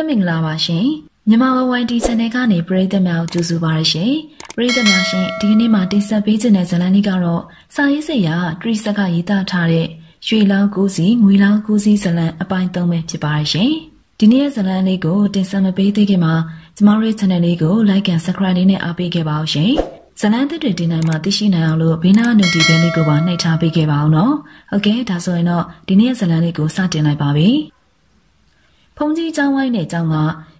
ပဲမင်္ဂလာပါရှင်။မြန်မာဝိုင်တီ channel ကနေပရိသတ်များကိုကြိုဆိုပါရရှင်။ပရိသတ်များရှင်ဒီကနေ့မှာတင်ဆက်ပေးခြင်းတဲ့ဇာတ်လမ်းလေးကတော့စာရေးဆရာတရိဆက်ကရေးသားထားတဲ့ရွှေလောင်းကူးစီငွေလောင်းကူးစီဇာတ်လမ်းအပိုင်း၃ပဲဖြစ်ပါရရှင်။ဒီနေ့ရဲ့ဇာတ်လမ်းလေးကိုတင်ဆက်မပေးသေးခင်မှာကျမတို့ရဲ့ channel လေးကို like and subscribe လေးနဲ့အားပေးခဲ့ပါအောင်ရှင်။ဇလန်းသစ်တွေတင်နိုင်မှာသိရှိနိုင်အောင်လို့ဘေးနားအနုတီဘင်းလေးကိုပါနှိပ်ထားပေးခဲ့ပါအောင်နော်။ဟုတ်ကဲ့ဒါဆိုရင်တော့ဒီနေ့ရဲ့ဇလန်းလေးကိုစတင်လိုက်ပါပြီ။ဖုန်ကြီးကျောင်းဝိုင်းနဲ့ကျောင်းက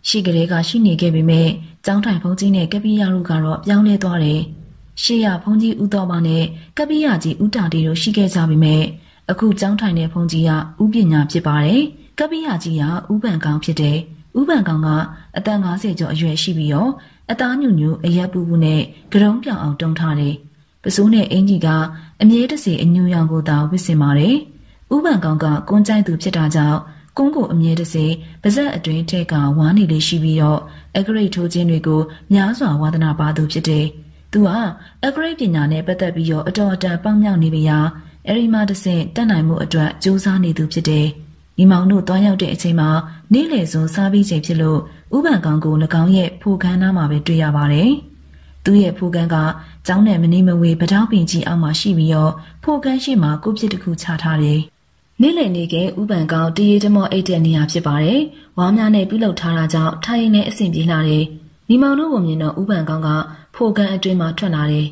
ရှိကလေးကရှိနေခဲ့ပေမဲ့ကျောင်းထိုင်ဖုန်ကြီးနဲ့ကပိယတို့ကတော့ပြောင်းလဲသွားတယ်။ရှေ့ရဖုန်ကြီးဦးတော်ပါနဲ့ကပိယကြီးဦးတာတီတို့ရှိခဲ့ကြပေမဲ့အခုကျောင်းထိုင်တဲ့ဖုန်ကြီးကဥပညာဖြစ်ပါတယ်။ကပိယကြီးကဥပန်ကောင်ဖြစ်တယ်။ဥပန်ကောင်ကအသက်50ကျော်အရွယ်ရှိပြီးတော့အသားညူညူအရက်ပူပူနဲ့ကရုံးပြောင်အောင်တုံထားတယ်။ပစိုးနဲ့အင်ကြီးကအမြဲတစေအညူရောင်ကိုသာဝစ်စင်ပါတယ်။ဥပန်ကောင်ကကွန်ကြိုက်သူဖြစ်တာကြောင့်ကုန်းကိုအမြဲတစေပါဇက်အတွင်းထက်ကဝါနေလေးရှိပြီးတော့အဂရိတ်ထိုးခြင်းတွေကိုများစွာဝါသနာပါသူဖြစ်တယ်။သူဟာအဂရိတ်ပညာနဲ့ပတ်သက်ပြီးတော့အတော်အတန်ပေါင်းမြောက်နေပြီးရာအဲဒီမှတဆင့်တက်နိုင်မှုအတွက်ကြိုးစားနေသူဖြစ်တယ်။ဒီမောင်တို့တွားရောက်တဲ့အချိန်မှာနေ့လယ်စွန်းစားပြီးချိန်ဖြစ်လို့ဥပန်ကောင်ကို၎င်းရဲ့ဖိုခန်းနားမှာပဲတွေ့ရပါတယ်။သူ့ရဲ့ဖိုခန်းကကျောင်းနဲ့မနေမဝေပထောက်ပင်ကြီးအောက်မှာရှိပြီးတော့ဖိုခန်းရှိမှာကုပ်ဖြစ်တစ်ခုချထားတယ်။နေ့လည်နေကဥပံကောင်းတရေတမောအိတ်တဲ့နေရာဖြစ်ပါတယ်။ဝါးများနဲ့ပြုလုပ်ထားတာကြောင့်ထိုင်ရင်လည်းအဆင်ပြေလာတယ်။ညီမောင်တို့ကိုမြင်တော့ဥပံကောင်းကဖိုကန်အတွင်းမှာထွက်လာတယ်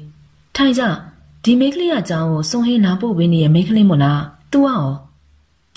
။ထိုင်ကြဒီမိန်းကလေးအကြောင်းကိုစွန်ဟင်းလာပို့ပေးနေရဲ့မိန်းကလေးမို့လား။ "तू ရော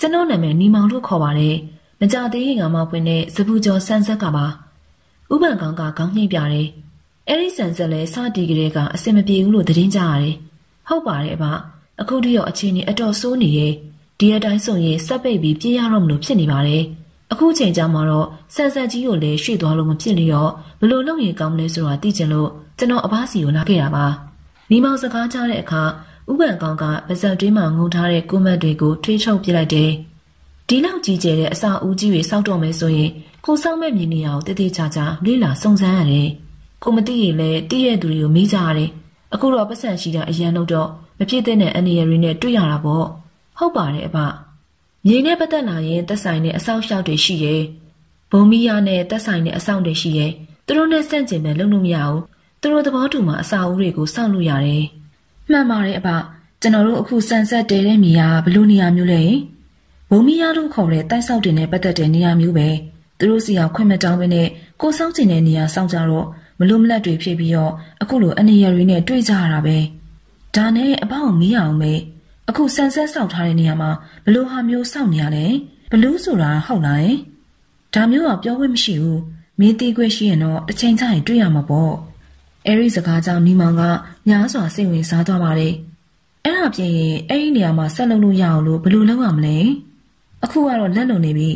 ကျွန်တော်နာမည်ညီမောင်လို့ခေါ်ပါတယ်။မကြသေးရင်ကမှပွင့်တဲ့စပူကျော်ဆန်ဆက်ကပါ။ဥပံကောင်းကခေါင်းညှိပြတယ်။အဲဒီဆန်ဆက်လဲစတီကလေးကအဆင်မပြေဘူးလို့သတင်းကြရတယ်။ဟုတ်ပါတယ်ဗျ။အခုတည်းရောအခြေအနေအတော်ဆိုးနေရဲ့။ဒီအတိုင်းဆိုရင်ဆက်ပိတ်ပြီးပြေးရတော့မလို့ဖြစ်နေပါတယ်။အခုချိန်ကျမှတော့ဆန်ဆန်ကြီးကိုလည်းရွှေ့သွားလို့မဖြစ်လေတော့ဘလို့လုပ်ရင်ကောင်းမလဲဆိုတာသိချင်လို့ကျွန်တော်အဘစီကိုလာခဲ့တာပါ။ညီမောင်စကားကြားတဲ့အခါဥပန်ကောင်ကပါဇက်တွင်းမှာငုံထားတဲ့ကိုမက်တွေကိုထွေးထုတ်ပြလိုက်တယ်။ဒီလောက်ကြီးကျယ်တဲ့အစာအုပ်ကြီးတွေစောက်တော့မယ်ဆိုရင်ကိုစောက်မဲ့မြင်နေရအောင်တည်တည်ချာချာလေ့လာစုံစမ်းရတယ်။ကိုမသိရင်လည်းတည့်ရဲ့သူတွေကိုမေးကြရတယ်။အခုတော့ပတ်စံရှိတာအရန်လို့တော့မဖြစ်တဲ့နဲ့အနေရတွေနဲ့တွေ့ရတာပေါ့။ဟုတ်ပါတယ်အဖမြေနဲ့ပတ်သက်လာရင်တက်ဆိုင်တဲ့အဆောက်အအုံတွေရှိရဲဘုံမီယာနဲ့တက်ဆိုင်တဲ့အဆောက်တွေရှိရဲသူတို့နဲ့ဆန့်ကျင်မဲ့လုပ်လို့မရဘူးသူတို့သဘောတူမှာအစာအုပ်တွေကိုစောင့်လို့ရတယ်မှန်ပါတယ်အဖကျွန်တော်တို့အခုစံဆက်တဲတဲ့နေရာဘလို့နေရာမျိုးလဲဘုံမီယာတို့ခေါ်တဲ့တိုက်ဆောက်တွေနဲ့ပတ်သက်တဲ့နေရာမျိုးပဲသူတို့စီအောင်ခွင့်မတောင်းဘဲနဲ့ကိုစောင့်ကျင်တဲ့နေရာစောင့်ကြတော့မလို့မလက်တွေဖြစ်ပြီးတော့အခုလိုအနေရတွေနဲ့တွေ့ကြရတာပဲဒါနဲ့အပေါ့မီးအောင်ပဲအခုဆန်ဆန်းစောင့်ထားတဲ့နေရာမှာဘလို့ဟာမျိုးစောင့်နေရလဲဘလို့ဆိုတာဟုတ်လားဒါမျိုးကပြောခွင့်မရှိဘူးမင်းတီးခွင့်ရှိရင်တော့တစ်ချိန်ချင်းတွေ့ရမှာပေါ့အဲဒီစကားကြောင့်နီမောင်ကညာစွာစိတ်ဝင်စားသွားပါတယ်အဲ့ဒါပြင်ရင်အဲ့ဒီနေရာမှာဆက်လုပ်လို့ရအောင်လို့ဘလို့လုပ်ရမလဲအခုကတော့လက်လုံနေပြီ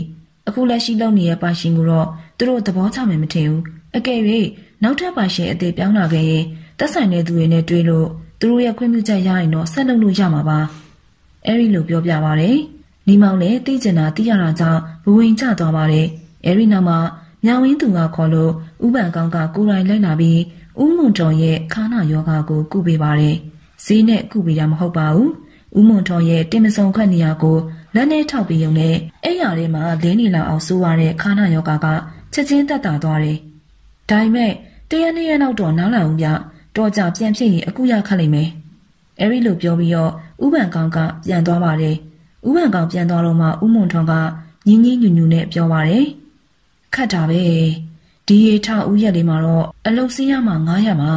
အခုလက်ရှိလုပ်နေတဲ့ပါရှင်ကတော့သူတို့သဘောချမယ်မထင်ဘူးအကယ်၍နောက်ထပ်ပါရှင်အသေးပြောင်းလာခဲ့ရင်တက်ဆိုင်တဲ့သူတွေနဲ့တွေ့လို့သူတို့ရဲ့ခွင့်ပြုချက်ရရင်တော့ဆက်လုပ်လို့ရမှာပါ။အဲဒီလိုပြောပြပါရယ်။နီမောင်လည်းသိကျင်တာသိရတာကြောင့်ဘဝင်ကျသွားပါတယ်။အဲဒီနောက်မှာညဝင်းသူကခေါ်လို့ဥပန်ကောင်းကကိုယ်တိုင်လိုက်လာပြီးဦးမွန်တော်ရဲ့ခါနာယောဂကိုကုပေးပါတယ်။ဈေးနဲ့ကုပေးတာမဟုတ်ပါဘူး။ဦးမွန်တော်ရဲ့တင်မဆုံခတ်နေရာကိုလက်နဲ့ထောက်ပြီးုံနဲ့အဲ့ရထဲမှာလင်းနေလောက်အောင်စိုးရတဲ့ခါနာယောဂကချက်ချင်းတက်တာသွားတယ်။ဒါပေမဲ့တရနေ့ရနောက်တော့နားလည်အောင်ပြတော့ကြပြန်ဖြစ်ရင်အခုရခတ်လိုက်မယ်။အဲဒီလိုပြောပြီးတော့ဥပန်ကောင်ကပြန်သွားပါတယ်။ဥပန်ကောင်ပြန်သွားတော့မှဥမွန်ထွန်ကညင်းညင်းညူညူနဲ့ပြောပါတယ်။ခတ်တာပဲ။ဒီရေထဦးရက်လေးမှာတော့အလုံစင်းရမှာ900မှာ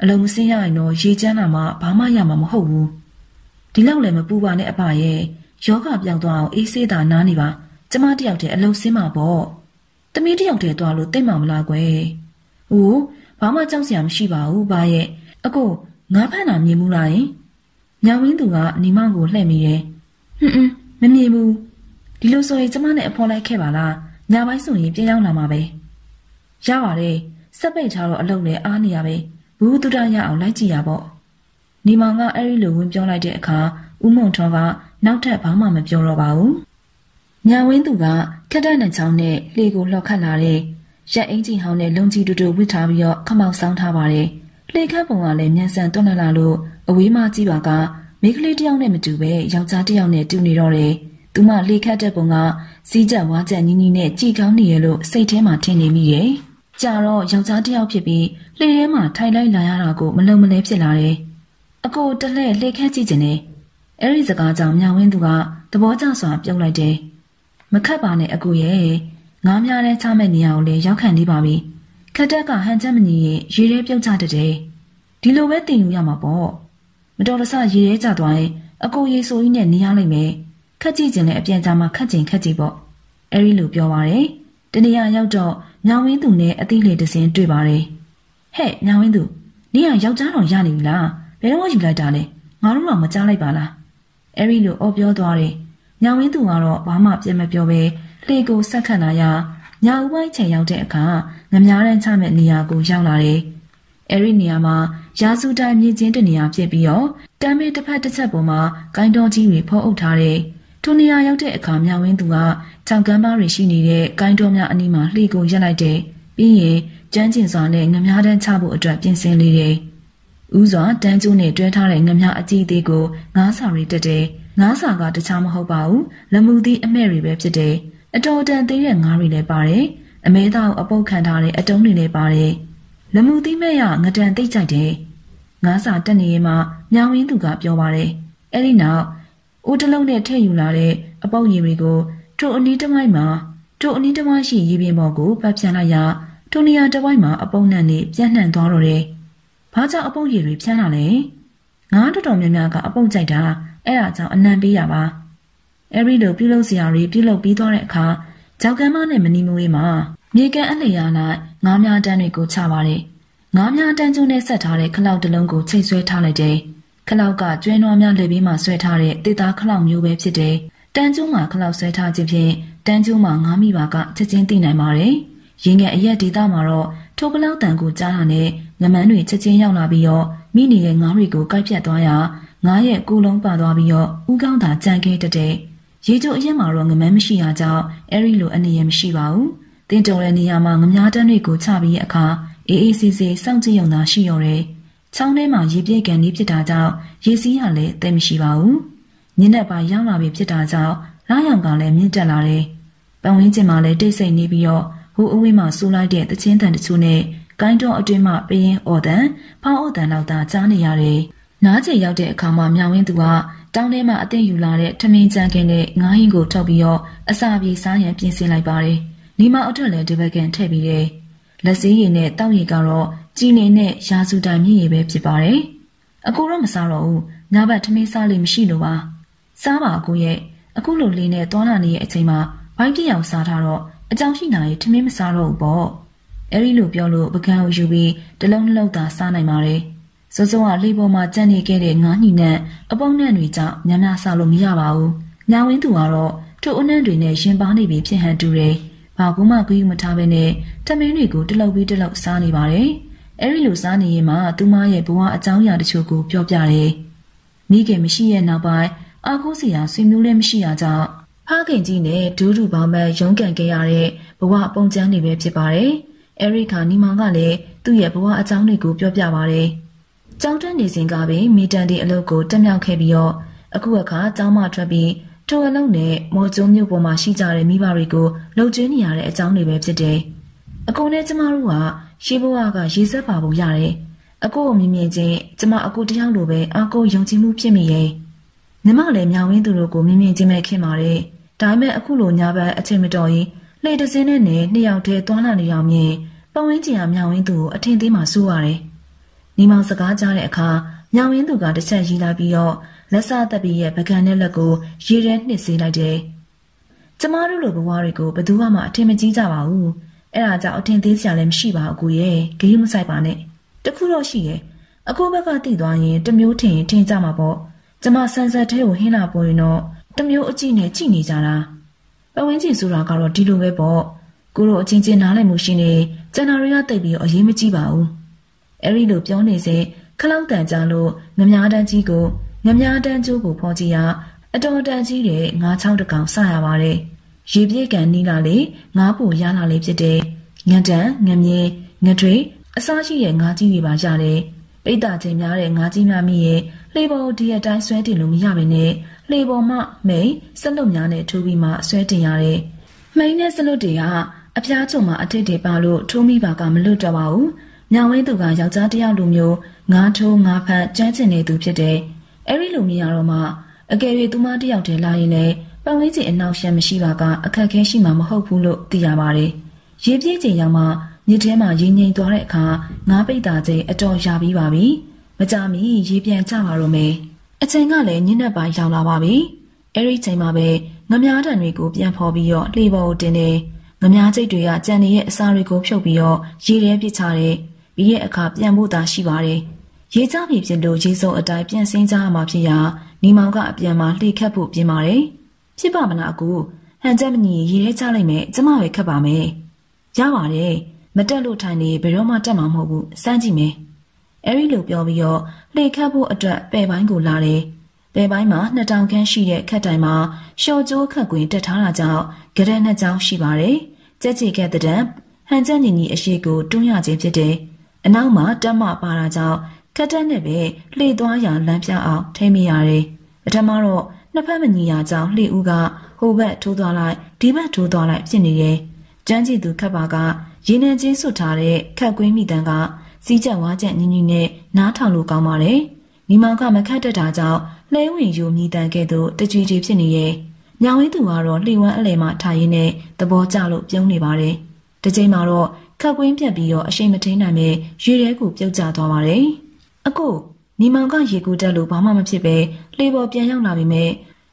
အလုံမစင်းရရင်တော့ရေချမ်းတာမှဘာမှရမှာမဟုတ်ဘူး။ဒီလောက်လည်းမပူပါနဲ့အဖရဲ့ယောဂပြောင်းသွားအောင်အေးဆေးတာနားနေပါ။ကျမတယောက်တည်းအလုံစင်းမှာပေါ့။သမီးတယောက်တည်းသွားလို့တိတ်မှမလားကွယ်။ဟိုဘာမှကြောက်စရာမရှိပါဘူးဘာရဲ့အကိုငါဖန်တာမြင်မှုလားယင်ညောင်ဝင်းသူကနေမကိုလှည့်မိတယ်ဟွန်းဟွန်းမမြင်ဘူးဒီလိုဆိုရင်ကျမနဲ့အဖေါ်လိုက်ခဲ့ပါလားညပိုင်းဆိုရင်ပြန်ရောက်လာမှာပဲရပါတယ်စက်ပိတ်ထားတော့အလုပ်နဲ့အားနေရပဲဘူးတူတရအောင်လိုက်ကြည့်ရပေါ့နေမောင်ကအဲ့ဒီလိုဝင်ပြောလိုက်တဲ့အခါဦးမုံထောကနောက်ထပ်ဘာမှမပြောတော့ပါဘူးညာဝင်းသူကခက်တဲ့နှချောင်းနဲ့လှေကိုလှော်ခတ်လာတဲ့ရက်အင်ကြီးဟောင်းနဲ့လုံကြီးတူတူဝစ်ထားပြီးတော့ခမောက်ဆောင်ထားပါတယ်။လှေခတ်ပုံကလည်းမြန်ဆန်တွန့်လာလာလို့အဝေးမှကြည့်ပါကမိကလေးတယောက်နဲ့မတူပဲယောက်ျားတယောက်နဲ့တူနေတော့တယ်။သူမလှေခတ်တဲ့ပုံကစီးကြဝါကြညီညီနဲ့ကြည်ကောင်းနေရလို့စိတ်ထဲမှာထင်နေမိတယ်။ကြာတော့ယောက်ျားတယောက်ဖြစ်ပြီးလှေထဲမှာထိုင်လိုက်လာရတာကို မလုံမလဲဖြစ်လာတယ်။အကိုတလှဲ့လှေခတ်ကြည့်ကျင်တယ်။အဲဒီစကားကြောင့်မြဝင်းသူကသဘောကျစွာပြုံးလိုက်တယ်။မခတ်ပါနဲ့အကိုရဲ့ငါးများတဲ့ချမဲ့နေရာကိုလည်းရောက်ခံနေပါပြီ။ခက်တက်ကဟန်ချက်မညီရင်ရေထဲပြုတ်ကျတတ်တယ်။ဒီလိုပဲတင်ယူရမှာပေါ့။မတော်တဆရေထဲကျသွားရင်အကိုရေဆိုကြီးနဲ့နေရလိမ့်မယ်။ခက်ကြည့်ခြင်းနဲ့အပြန်ကြမှာခက်ကျင်ခက်ကြည့်ပေါ့။အဲဒီလိုပြောပါရယ်။တနေရာရောက်တော့ညောင်ဝင်းသူနဲ့အသီးလေတစင်းတွေ့ပါရယ်။ဟဲ့ညောင်ဝင်းသူနေရယောက်ျားတော်ရနေပြီလား။ဘယ်တော့မှယူလိုက်တာလဲ။ငါတို့တော့မကြားလိုက်ပါလား။အဲဒီလိုအော်ပြောသွားတယ်။ညောင်ဝင်းသူကတော့ဘာမှပြန်မပြောဘဲလှေကိုဆက်ခတ်လာရာညဦးပိုင်းချိန်ရောက်တဲ့အခါငများတန်းချမဲ့နေရာကိုရောက်လာတယ်။အဲဒီနေရာမှာ ရာစုတိုင်းမြေချင်းတနေရာဖြစ်ပြီးတော့တံမေးတစ်ဖက်တစ်ချက်ပေါ်မှာကိုင်းတော်ကြီးတွေဖုံးအုပ်ထားတယ်။ထိုနေရာရောက်တဲ့အခါမြဝင်းသူကကြောင်ကမ်းပါတွေရှိနေတဲ့ကိုင်းတော်များအနီးမှာလှေကိုရက်လိုက်တယ်။ပြီးရင်ကျန်းကျင်စွာနဲ့ငများတန်းချဖို့အတွက်ပြင်ဆင်လေတယ်။ဥစွာတန်းကျိုးနဲ့တွဲထားတဲ့ငများအကြီးသေးကိုငါးစာရီတက်တယ်။ငါးစာကတခြားမဟုတ်ပါဘူး။လမူသီးအမဲ့တွေပဲဖြစ်တယ်။အတော်တန်သေးတဲ့ငါးတွေလည်းပါတယ်။အမဲသားကိုအပုတ်ခံထားတဲ့အတုံးတွေလည်းပါတယ်။လမူသီးမဲ့ရငတန်သိကြိုက်တယ်။ငါးစာတက်နေရင်မှညောင်ရင်းသူကပြောပါတယ်။အဲ့ဒီနောက်အိုးတလုံးနဲ့ထည့်ယူလာတဲ့အပုတ်ရည်တွေကိုထိုအနီးတစ်ဝိုက်မှာထိုအနီးတစ်ဝိုက်ရှိရေပြင်ပေါ်ကိုပတ်ပြန်လိုက်ရထိုနေရာတစ်ဝိုက်မှာအပုတ်နဲ့နေပြန့်နှံ့သွားတော့တယ်။ဘာကြောင့်အပုတ်ရည်တွေဖြန်းလာလဲ။ငါးတော်တော်များများကအပုတ်ကြိုက်တာအဲ့ဒါကြောင့်အနံပေးရပါ။အဲဒီလိုပြုလုပ်စရာတွေပြုလုပ်ပြီးသွားတဲ့အခါကြောက်ကမ်းမနဲ့မနီမွေးမှာမြေကန်အလျာ၌ငါးများတန်းတွေကိုချပါတယ်။ငါးများတန်းကျုံးနဲ့ဆက်ထားတဲ့ခလောက်တစ်လုံးကိုချိတ်ဆွဲထားလိုက်တယ်။ခလောက်ကကျွဲနွားများလက်ပြီးမှဆွဲထားတဲ့တေသားခလောက်မျိုးပဲဖြစ်တယ်။တန်းကျုံးမှာခလောက်ဆွဲထားခြင်းဖြင့်တန်းကျုံးမှာငါးမိပါကချက်ချင်းသိနိုင်ပါတယ်။ရင်းကအရက်ဒေသမှာတော့ထိုခလောက်တန်ကိုကြားတာနဲ့ငမန်းတွေချက်ချင်းရောက်လာပြီးတော့မိနေတဲ့ငါးတွေကိုကိုက်ပြတ်သွားရာငါးရဲ့ကိုလုံးပါသွားပြီးတော့ဥကောင်းသာကြံခဲ့တဲ့ရေကြုံအရက်မှာတော့ငမန်းမရှိတာကြောင့်အဲဒီလိုအနေရမရှိပါဘူး။တင်တုံတဲ့နေရာမှာငမားတန်းတွေကိုချပြီးအခါအေးအေးဆေးဆေးစောင့်ကြည့်ရုံသာရှိရော်တယ်။ချောင်းထဲမှာရေပြည့်ကန်နေဖြစ်တာကြောင့်ရေစီးရလည်းသိမရှိပါဘူး။ညနေပိုင်းရောက်လာပြီဖြစ်တာကြောင့်လာရောင်ကလည်းမြင့်တက်လာတယ်။ပတ်ဝန်းကျင်မှာလည်းတိတ်ဆိတ်နေပြီးတော့ဟိုအဝေးမှာဆူလိုက်တဲ့တချင်းတန်တချို့နဲ့ကိုင်းတော်အတွင်းမှပရင်အော်တန်ဖောင်းအော်တန်လောက်သာကြားနေရတယ်။နားကျင်ရောက်တဲ့အခါမှာမြောင်ဝင်းသူကတောင်းထဲမှာအသင့်ယူလာတဲ့ထမင်းကြံခင်းနဲ့ငါးဟင်းကိုထုတ်ပြီးတော့အစာပြေစားရန်ပြင်ဆင်လိုက်ပါတယ်။နေမအထွက်လည်းဒီဘက်ကန်ထည့်ပြီးတယ်။လက်စည်းရည်နဲ့တောက်ရည်ကတော့ကြည်နေနဲ့ရာစုတိုင်မြင့်ရည်ပဲဖြစ်ပါတယ်။အကိုတော့မစားတော့ဘူး။ညဘက်ထမင်းစားလို့မရှိလို့ပါ။စားပါအကိုရဲ့အခုလိုလေးနဲ့သွားလာနေတဲ့အချိန်မှာဘိုင်းပြောင်စားထားတော့အကြောင်းရှိနာရဲ့ထမင်းမစားတော့ဘူးပေါ့။အဲဒီလိုပြောလို့ပကံကိုယူပြီးတလုံးနှလုံးသာစားနိုင်ပါတယ်။စောစောကလေပေါ်မှာကြံ့နေခဲ့တဲ့ငါးညီနဲ့အပေါင်းနှံ့တွေကြောင့်များများဆောက်လို့မရပါဘူး။ညာဝင်းသူကတော့ထိုအနှံ့တွေနဲ့ရှင်ပါနေပြီးဖြစ်ဟန်တူတယ်။ဘာကူမှဂရုမထားဘဲနဲ့တမင်းတွေကိုတလောက်ပြီးတလောက်စားနေပါတယ်။အဲဒီလိုစားနေရင်မှသူမရဲ့ဘဝအကြောင်းအရာတချို့ကိုပြောပြတယ်။နီးခင်မရှိရဲ့နောက်ပိုင်းအာကိုးစရာဆွေမျိုးလည်းမရှိရကြောင့်ဖခင်ကြီးနဲ့ဒူးဒူပေါင်းမတ်ရုန်းကန်ခဲ့ရတဲ့ဘဝပုံကျမ်းတွေပဲဖြစ်ပါတယ်။အဲဒီခါနီမောင်ကလည်းသူ့ရဲ့ဘဝအကြောင်းတွေကိုပြောပြပါတယ်။ကြောင်းတက်နေစဉ်ကပင်မီတန်ဒီအလုပ်ကိုတက်မြောက်ခဲ့ပြီးတော့အခုအခါကျောင်းမှထွက်ပြီးတော်အလုံးနဲ့မော်ကျုံမြို့ပေါ်မှာရှိကြတဲ့မိဘတွေကိုလှုပ်ကျွေးနေရတဲ့အကြောင်းတွေပဲဖြစ်တယ်။အကိုနဲ့ကျမတို့ကရှိဘဝကရေစက်ပါဖို့ရတယ်။အကိုကိုမြင်မြင်ချင်းကျမအကိုတယောက်လိုပဲအကိုယုံကြည်မှုဖြစ်မိရဲ့။ညီမလည်းမြောင်ဝင်းသူတို့ကိုမြင်မြင်ချင်းပဲခင်ပါတယ်။ဒါပေမဲ့အခုလိုညာဘက်အချိန်မတော်ရင်လှေတစင်းနဲ့နှစ်ယောက်တည်းသွားလာနေအောင်မြင်ပဝင်းကျင်ကမြောင်ဝင်းသူကိုအထင်သေးမှစိုးရတယ်။ညီမောင်စကားကြားတဲ့အခါညောင်ရင်းသူကတစ်ချက်ရီလာပြီးတော့လက်စသက်ပြီးရဲ့ပကံနဲ့လက်ကိုရေထဲနှစ်စေးလိုက်တယ်။ကျမတို့လိုဘဝတွေကိုဘယ်သူမှအထင်မကြီးကြပါဘူး။အဲ့ဒါကြောင့်အထင်သေးစရာလည်းမရှိပါဘူးရဲ့။ဂိမ်းမဆိုင်ပါနဲ့။တခုတော့ရှိရဲ့။အခုဘက်ကတည်သွားရင်တမျိုးထင်ထင်ကြမှာပေါ့။ကျမဆန်ဆက်ထဲကိုဟင်းလာပေါ်ရင်တော့တမျိုးအကြည့်နဲ့ကြည့်နေကြတာ။ပဝင်းကျင်ဆိုတာကတော့ဒီလိုပဲပေါ့။ကိုလိုအချင်းချင်းနားလည်မှုရှိနေကျန်တာတွေကတိတ်ပြီးအရေးမကြီးပါဘူး။အဲဒီလိုပြောနေစဉ်ခလောက်တန်ကြလို့ငမားတန်းကြီးကိုငမားတန်းကျိုးကိုဖော်ကြည့်ရအတော်တန်ကြီးတဲ့ငါးချောင်းတကောင်ဆရပါတယ်ရေပြည့်ကန်နီးလာလေငါးပူရလာလေဖြစ်တယ်ငတန်ငမြင်းငတွေအစားရှိတဲ့ငါးကြီးတွေပါရတယ်ပိတ်တာချိန်များတဲ့ငါးကြီးများမိရဲ့လှေပေါ်ဒီအတိုင်းဆွဲတင်လို့မရပါနဲ့လှေပေါ်မှမိန်စလွတ်များနဲ့ထိုးပြီးမှဆွဲတင်ရတယ်မိန်နဲ့စလွတ်တွေကအပြားချုံမှာအထစ်တွေပါလို့ထိုးမိပါကမလွတ်တော့ပါဘူးညဝင်းသူကယောက်ျားတစ်ယောက်လူမျိုးငါးထိုးငါးဖက်ကြမ်းကျင်နေသူဖြစ်တယ်။အဲဒီလူမျိုးရတော့မှအကယ်၍သူမတစ်ယောက်တည်းလာရင်လည်းပတ်ဝန်းကျင်အနောက်ရှမ်းမရှိပါကအခက်ခဲရှိမှာမဟုတ်ဘူးလို့သိရပါတယ်။ရေပြည့်ချိန်ရောက်မှညစ်ထဲမှာရေငြိမ်သွားတဲ့အခါငါးပိတ်တာချင်းအတော်ရပြီးပါပြီ။မကြမီရေပြန်ကျပါတော့မယ်။အချိန်ကလည်းညနေပိုင်းရောက်လာပါပြီ။အဲဒီချိန်မှာပဲငမားတံတွေကိုပြန်ဖော်ပြီးတော့လှေပေါ်ကိုတင်နေငမားကျိတ်တွေကကြံနေရဲ့အစာတွေကိုဖြုတ်ပြီးတော့ရေထဲပစ်ချတဲ့ပြီးရဲ့အခါပြန်ဖို့သာရှိပါတယ်။ရေကြပြီဖြစ်လို့ရေစုံအတိုင်းပြန်ဆင်းကြရမှာဖြစ်ရာနီမောင်ကအပြန်မှာလှေခတ်ဖို့ပြင်ပါတယ်။ဖြစ်ပါမလားကိုဟန်ချက်မညီရေထဲချလိုက်မယ်ကျမပဲခတ်ပါမယ်။ရပါတယ်။မတက်လို့ထိုင်နေဘယ်တော့မှတက်မှာမဟုတ်ဘူးစမ်းကြည့်မယ်။အဲဒီလိုပြောပြီးတော့လှေခတ်ဖို့အတွက်ပယ်ပိုင်းကိုလာတယ်။ဘယ်ပိုင်းမှာ2000ခန်းရှိတဲ့ခက်တိုင်မှာလျှော်ကျိုးခက်ကွင်တက်ထားတာကြောင့်ကြရက်နှစ်ချောင်းရှိပါတယ်။ကြက်ချီကက်တဲ့ဟန်ချက်ညီညီအရှိကိုတွန်းရခြင်းဖြစ်တယ်အနောက်မှာတက်မပါတာကြောင့်ကတ်တက်နဲ့ပဲလှေသွားရလမ်းပြအောင်ထိမိရတယ်ပထမတော့နှစ်ဖက်မညီရကြောင်းလှေဦးကဟိုဘက်ထိုးသွားလိုက်ဒီဘက်ထိုးသွားလိုက်ဖြစ်နေတယ်ကျန်းကြည့်သူခတ်ပါကရေနံချင်းဆွထားတဲ့ခတ်ကွင်းမိတန်းကစီးကြက်ဝါကြက်ညင်ညင်နဲ့နားထောင်လို့ကောင်းပါတယ်မိမောင်ကမခတ်တတ်တာကြောင့်လဲဝင်ယူမြည်တန်ကဲ့သို့တကြွေကြွေဖြစ်နေရဲ့ညောင်ဝင်းသူကတော့လှေဝမ်းအလယ်မှာထားရင်းနဲ့သဘောကျလို့ပြုံးနေပါတယ်။ဒီချိန်မှာတော့ခက်ကွင်းပြတ်ပြီးတော့အရှိန်မထိန်နိုင်ပဲရေထဲကိုပြုတ်ကျသွားပါတယ်။အကိုညီမောင်ကရေကူးတက်လို့ဘာမှမဖြစ်ပဲလေပေါ်ပြန်ရောက်လာပြီမဲ့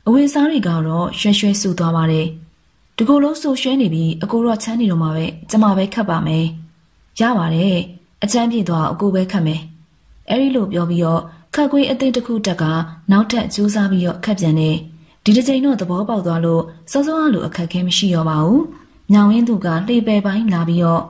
အဝေစားတွေကတော့ရွှဲရွှဲဆူသွားပါတယ်။ဒီကိုလုံးဆူရွှဲနေပြီးအကိုတော့ချမ်းနေတော့မှပဲကျမပဲခတ်ပါမယ်။ရပါတယ်။အချမ်းပြေသွားအကိုပဲခတ်မယ်။အဲဒီလိုပြောပြီးတော့ခက်ကွေးအသင်းတစ်ခုတက်ကနောက်ထပ်ကြိုးစားပြီးတော့ခက်ပြန်နေဒီတစ်ချိန်တော့သဘောပေါက်သွားလို့စောစောအလိုအခက်ခဲမရှိတော့ပါဘူး။ညောင်ရင်းသူကလှေပယ်ပိုင်းလာပြီးတော့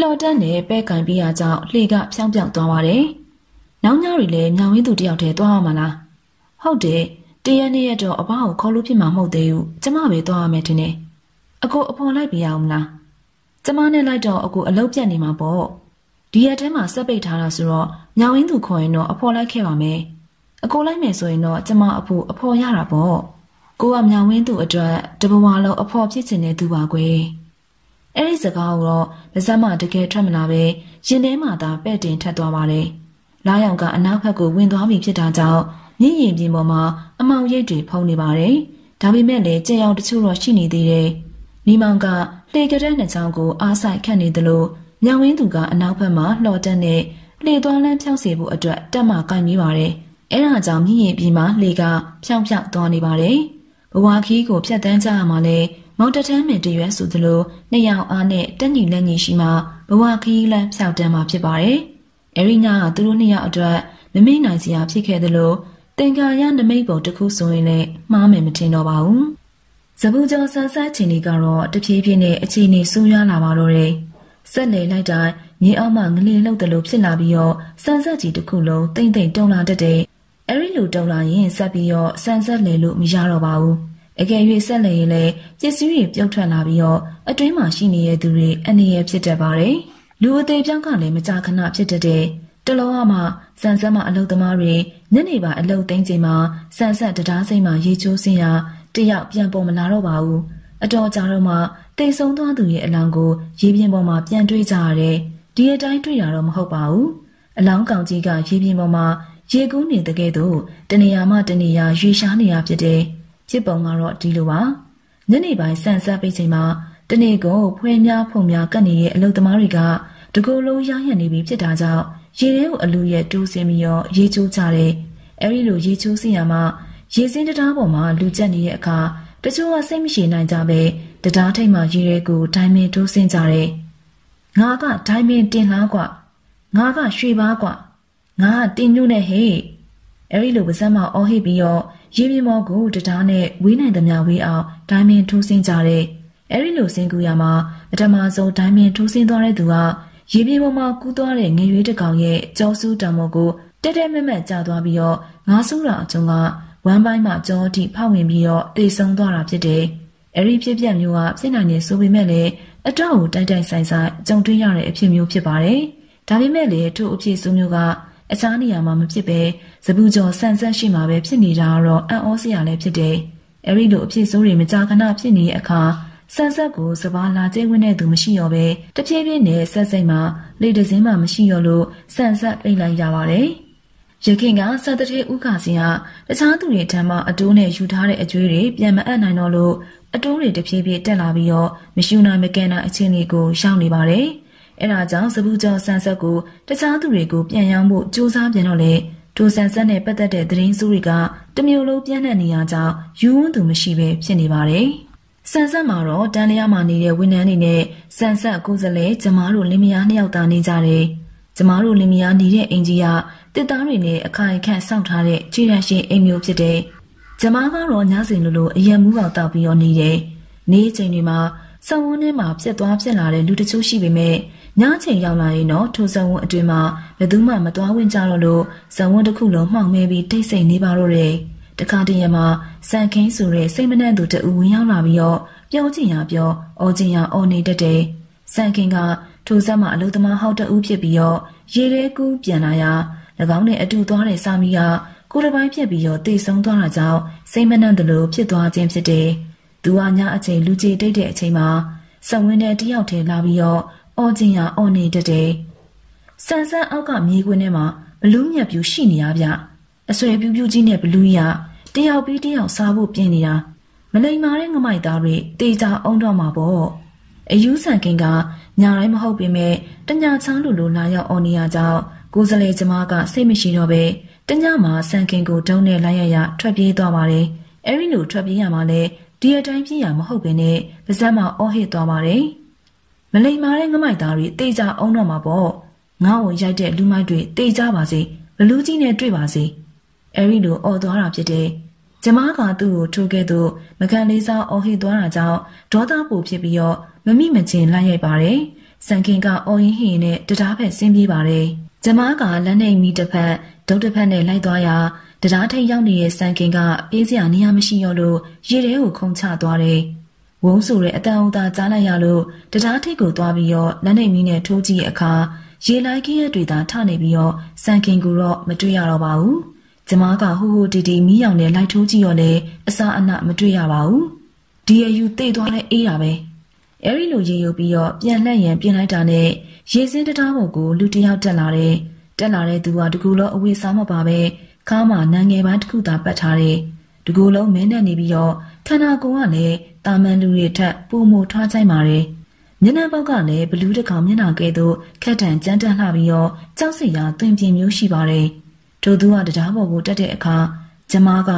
လှော်တက်နဲ့ပဲ့ကင်ပြီးရကြောင့်လှေက ဖြောင်းပြောင်းသွားပါတယ်။နောက်ညတွေလည်းမြောင်ဝင်းသူတယောက်တည်းသွားရမှာလား။ဟုတ်တယ်။တရက်နှစ်ရက်တော့အဘကိုခေါ်လို့ဖြစ်မှာမဟုတ်သေးဘူး။ကျမပဲသွားရမယ်ထင်တယ်။အကိုအဖော်လိုက်ပြရအောင်လား။ကျမနဲ့လိုက်တော့အကိုအလုပ်ပြတ်နေမှာပေါ့။ဒီရက်ထဲမှာစက်ပိတ်ထားတာဆိုတော့မြောင်ဝင်းသူခေါ်ရင်တော့အဖော်လိုက်ခဲ့ပါမယ်။အကိုလိုက်မယ်ဆိုရင်တော့ကျမအဖို့အဖော်ရတာပေါ့။ကိုကမြောင်ဝင်းသူအတွက်တဘဝလုံးအဖော်ဖြစ်ချင်တဲ့သူပါကွယ်။အဲ့ဒီစကားကိုတော့ပါဇက်မတကယ်ထွက်မလာပဲရင်ထဲမှာသာပဲ့တင်ထက်သွားပါတယ်။လာရောက်ကအနောက်ဘက်ကိုဝင်သွားပြီဖြစ်တာကြောင့်ညင်ရင်ပြင်ပေါ်မှာအမောင်ရိပ်တွေဖုံးနေပါတယ်။ဒါပေမဲ့လည်းကြင်ရောင်တချို့တော့ရှိနေသေးတယ်။မိမောင်ကလှေကြတဲ့နှစ်ချောင်းကိုအားဆိုင်ခတ်နေသလိုမြောင်ဝင်းသူကအနောက်ဘက်မှာလှော်တက်နဲ့လှေသွားလမ်းဖြောက်စေဖို့အတွက်တက်မှကင်ပြီးပါတယ်။အဲဒါကြောင့်မြင့်ရင်ပြီးမှလှေက ဖြောင်းဖြောင်းသွားနေပါတယ်။ဘဝခီးကိုဖြတ်တန်းကြရမှာလဲမောင်တထမ်းမင်တရွတ်ဆိုသလိုနှစ်ယောက်အားနဲ့တက်ညီလက်ညီရှိမှဘဝခရီးလမ်းဖြောက်တမ်းမှာဖြစ်ပါတယ်။အဲဒီညကသူတို့နှစ်ယောက်အတွက်မမေ့နိုင်စရာဖြစ်ခဲ့သလိုတင်ကာရနမိတ်ပုံတစ်ခုဆိုရင်လည်းမှားမယ်မထင်တော့ပါဘူး။ဇပူကျော်ဆန်းဆန်းချင်းတွေကတော့တဖြည်းဖြည်းနဲ့အခြေအနေဆိုးရွားလာပါတော့တယ်။ဆက်လေလိုက်တိုင်းငင်းအောင်မှငလင်လှုပ်တယ်လို့ဖြစ်လာပြီးတော့ဆန်းဆက်ကြီးတစ်ခုလုံးတိမ့်တိမ့်တုံလာတတ်တယ်။အဲဒီလိုတုံလာရင်ဆက်ပြီးတော့ဆန်းဆက်လေလို့မရတော့ပါဘူး။အကယ်၍ဆက်လက်ရင်လည်းပစ္စည်းတွေပြုတ်ထွက်လာပြီးတော့အတွင်းမှာရှိနေတဲ့သူတွေအနေရဖြစ်တတ်ပါတယ်။လူအသေးပြောင်းကလည်းမကြာခဏဖြစ်တတ်တဲ့တလောကမှစံဆက်မှအလုသမားတွေညနေပါအလုသိမ်းချိန်မှာစံဆက်တရားစိမ့်မှာရေချိုးစင်ရတယောက်ပြန်ပေါ်မလာတော့ပါဘူး။အတော်ကြာတော့မှတိတ်ဆုံးသွားသူရဲ့အလောင်းကို ရေပြင်ပေါ်မှာပြန်တွေ့ကြရတယ်။ဒီအတိုင်းတွေ့ရတော့မဟုတ်ပါဘူး။အလောင်းကောင်ကြီးကရေပြင်ပေါ်မှာရေကူးနေတဲ့ကဲ့သို့တနေရာမှတနေရာရွေရှားနေရဖြစ်တဲ့ရစ်ပုံကတော့ဒီလိုပါညနေပိုင်းဆန်ဆက်ပေးချိန်မှာတနေ့ကို ဖွဲများဖုံများကတ်နေတဲ့အလုပ်သမားတွေကတကူလုံးရရနေပြီဖြစ်တာကြောင့်ရေထဲကိုအလူရဲ့တိုးစင်းပြီးရောရေချိုးကြတယ်အဲဒီလိုရေချိုးစင်ရမှာရေစင်းတရားပေါ်မှာလူကျက်နေတဲ့အခါတချို့ကစိတ်မရှိနိုင်ကြပဲတရားထိတ်မှရေထဲကိုဒိုင်းမင်းတိုးစင်းကြတယ်ငါကဒိုင်းမင်းတင်လားကွာငါကရွှေပါကွာငါကတင်ညွနဲ့ဟဲ့အဲဒီလိုပါစမ်းမအော်ဟစ်ပြီးတော့ရေပြင်ပေါ်ကိုတံတားနဲ့ဝေးနိုင်သမျှဝေးအောင်ဒိုင်းမင်းထိုးဆင်းကြတဲ့အဲဒီလိုဆင်းကူရမှာပထမဆုံးဒိုင်းမင်းထိုးဆင်းသွားတဲ့သူကရေပြင်ပေါ်မှာကူးသွားတဲ့ငရွေးတကောင်ရဲ့ကြောဆူးတံမောကိုတက်တက်မက်မက်ကျသွားပြီးတော့ငါးဆူးတာအကျုံကဝမ်းပိုင်းမှာကြောအထိဖောက်ဝင်ပြီးတော့တိတ်ဆုံးသွားတာဖြစ်တယ်။အဲဒီဖြစ်ပျက်မျိုးကဖြစ်နိုင်နေဆိုပေမဲ့လည်းအတော့ကိုတိုက်တိုက်ဆိုင်ဆိုင်ကြုံတွေ့ရတဲ့အဖြစ်မျိုးဖြစ်ပါတယ်။ဒါပေမဲ့လည်းထို့အဖြစ်ဆိုးမျိုးကအခြားနေရာမှာမဖြစ်ပဲစပူကျော်ဆန်ဆက်ရှိမှာပဲဖြစ်နေတာတော့အံ့ဩစရာလည်းဖြစ်တယ်။အဲဒီလိုအဖြစ်ဆိုးတွေမကြာခဏဖြစ်နေတဲ့အခါဆန်ဆက်ကိုစပါးလာကျဲဝင်တဲ့သူမရှိတော့ပဲတဖြည်းဖြည်းနဲ့ဆက်စိတ်မှာလေတစင်းမှမရှိတော့လို့ဆန်ဆက်ပြိတ်လိုက်ရပါတယ်။ရခင်ကစသတိဥက္ကစင်ကတခြားသူတွေထံမှအတိုးနဲ့ယူထားတဲ့အကျွေးတွေပြန်မအပ်နိုင်တော့လို့အတိုးတွေတဖြည်းဖြည်းတက်လာပြီးတော့မရှူနိုင်မကန်နိုင်အခြေအနေကိုရောက်နေပါတယ်။အဲဒါကြောင့်စဘူးကျော်ဆန်ဆက်ကိုတခြားသူတွေကိုပြန်ရောင်းဖို့စူးစမ်းပြန်တော့လေဒိုဆန်ဆက်နဲ့ပတ်သက်တဲ့သတင်းစုတွေကတမျိုးလုံးပြန့်နှံ့နေရကြောင်းယူဝန်းသူမရှိပဲဖြစ်နေပါတယ်။ဆန်ဆက်မှာတော့တန်လျာမှာနေတဲ့ဝန်ထမ်းတွေနဲ့ဆန်ဆက်ကိုယ်စားလှယ်ကျမတို့လင်မယားနှစ်ယောက်သာနေကြတယ်။ကျမတို့လင်မယားနေတဲ့အင်ကြီးကတစ်သားတွေနဲ့အခိုင်အခန့်စောင့်ထားတဲ့ခြေရန်ရှင်အိမ်မျိုးဖြစ်တဲ့ကျမကတော့ညစဉ်လိုလိုအယံမူးပေါက်တောက်ပြီးတော့နေတယ်။နေ့ချိန်တွေမှာဆောင်းဝန်းထဲမှာဖြတ်သွားဖြတ်လာတဲ့လူတချို့ရှိပေမဲ့ညချိန်ရောက်လာရင်တော့ထိုဇဝန်းအတွင်မှာဘယ်သူမှမသွားဝင်ကြတော့လို့ဇဝန်းတစ်ခုလုံးမှောင်မဲပြီးတိတ်ဆိတ်နေပါတော့တယ်။တခါတည်းရမှာစံခင်းဆိုတဲ့စိတ်မနှံ့သူတူဝင်ရောက်လာပြီးတော့ပြောချင်ရပြော၊အော်ချင်ရအော်နေတတ်တယ်။စံခင်းကထိုဇက်မှာအလုံသမားဟောက်တူဖြစ်ပြီးတော့ရေထဲကူးပြန်လာရာ၎င်းနဲ့အတူသွားတဲ့စာမီကကိုယ်တစ်ပိုင်းဖြစ်ပြီးတော့တိတ်ဆုံးသွားတာကြောင့်စိတ်မနှံ့သလိုဖြစ်သွားခြင်းဖြစ်တယ်။သူကညအချိန်လူကြီးတိတ်တဲ့အချိန်မှာစဝင်းထဲတယောက်ထဲလာပြီးတော့အော်ကျင်ရအော်နေတတဲ့ဆန်ဆန်အောက်ကမြေခွင်းထဲမှာဘလူးမြက်ပြူရှိနေရဗျအဆွဲပြူးပြူးကြီးနဲ့ဘလူးရတယောက်ပြီးတယောက်စားဖို့ပြင်နေတာမလိမ္မာတဲ့ငမိုက်သားတွေတေချာအောင်တော့မှာပေါ့အယူဆန်ကင်ကညာတိုင်းမဟုတ်ပေမဲ့တညာချောင်းလူလိုလာရောက်အော်နေရကြောင်းကိုစလေကျမကစိတ်မရှိတော့ပဲတညမှာဆန်ကင်ကိုတုံးနဲ့လိုက်ရရထွက်ပြေးသွားပါတယ်အဲဒီလိုထွက်ပြေးရမှလည်းဒီအတိုင်းပြေးရမဟုတ်ဘဲနဲ့ပါဇက်မှာအော်ဟစ်သွားပါတယ်လိမ်မာတဲ့ငမိုက်သားတွေတေးကြအောင်တော့မှာပေါ့ငါ့ကိုရိုက်တဲ့လူမိုက်တွေတေးကြပါစေဘလူးကြီးနဲ့တွေ့ပါစေအဲဒီလိုអော်သွားတာဖြစ်တယ်ကျမကသူ့ကိုထိုးခဲ့သူမကန်လေးစားအော်ဟစ်သွားတာကြောင့်ဒေါသပူဖြစ်ပြီးတော့မမိမချင်းလိုက်ရိုက်ပါတယ်စံခင်ကအော်ရင်ဟင်နဲ့တရားဖက်ဆင်းပြေးပါတယ်ကျမကလက်နှိပ်မိတစ်ဖက်ဒုတ်တစ်ဖက်နဲ့လိုက်သွားရာတရားထိတ်ရောက်နေတဲ့စံခင်ကပြေးစရာနေရာမရှိရောလို့ရေထဲကိုခုန်ချသွားတယ်ဝုန်းဆိုတဲ့အတန်အူသာကြားလိုက်ရလို့တရားထိတ်ကိုသွားပြီးတော့လက်နေမီးနဲ့ထိုးကြည့်အခါရေလိုက်ခင်းရက်တွေသာထနေပြီးတော့စံခင်ကူတော့မတွေ့ရတော့ပါဘူး။ကျမကဟိုဟိုတီတီမီးရောင်နဲ့လိုက်ထိုးကြည့်ရော်လဲအစာအနမတွေ့ရပါဘူး။ DAU တိတ်သွားတဲ့အေးတာပဲ။အဲဒီလိုရေယူပြီးတော့ပြန်လှည့်ရန်ပြင်လိုက်တာနဲ့ရေစင်းတရားပေါ်ကိုလူတယောက်တက်လာတယ်။တက်လာတဲ့သူကတကူလုံးအဝေးစားမပါပဲခါမှနန်းငယ်ပိုင်းတစ်ခုသာပတ်ထားတယ်။တကူလုံးမင်းနဲ့နေပြီးတော့ခန္ဓာကိုယ်ကလည်းတာမန်လူတွေထက်ပိုမိုထားကြိုက်ပါတယ်။မျက်နှာပေါက်ကလည်းဘလူးတကောင်မျက်နှာကဲ့သို့ခက်တံကြမ်းတက်လာပြီးတော့ကြောက်စရာသွင်ပြင်းမျိုးရှိပါတယ်။ထိုသူကတရားပေါ်ကိုတက်တဲ့အခါကျမက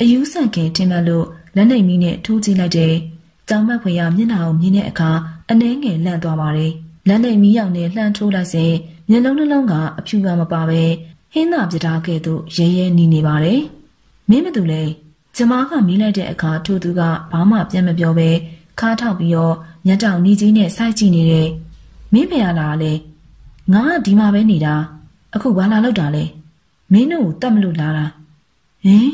အယူးဆန့်ခင်ထင်မှတ်လို့လက်နှိပ်မီးနဲ့ထိုးကြည့်လိုက်တယ်။ကြောင်မက်ဖွေရမျက်နှာကိုမြင်တဲ့အခါအနှဲငယ်လန့်သွားပါတယ်။လက်နှိပ်မီးရောင်နဲ့လှမ်းထိုးလိုက်စဉ်မျက်လုံးနှလုံးကအဖြူကမပါပဲဟင်းသာပြတာကဲ့သို့ရဲရဲနေနေပါတယ်။မင်းမသူလဲကျမကမိလိုက်တဲ့အခါထိုသူကဘာမှပြန်မပြောဘဲခါထောက်ပြီးတော့ညတောင်နေကြီးနဲ့စိုက်ကြည့်နေတယ်။မင်းဖေရလာလဲငါကဒီမှာပဲနေတာ အခုဘာလာလောက်တာလဲမင်းတို့တတ်မလို့လာတာဟင်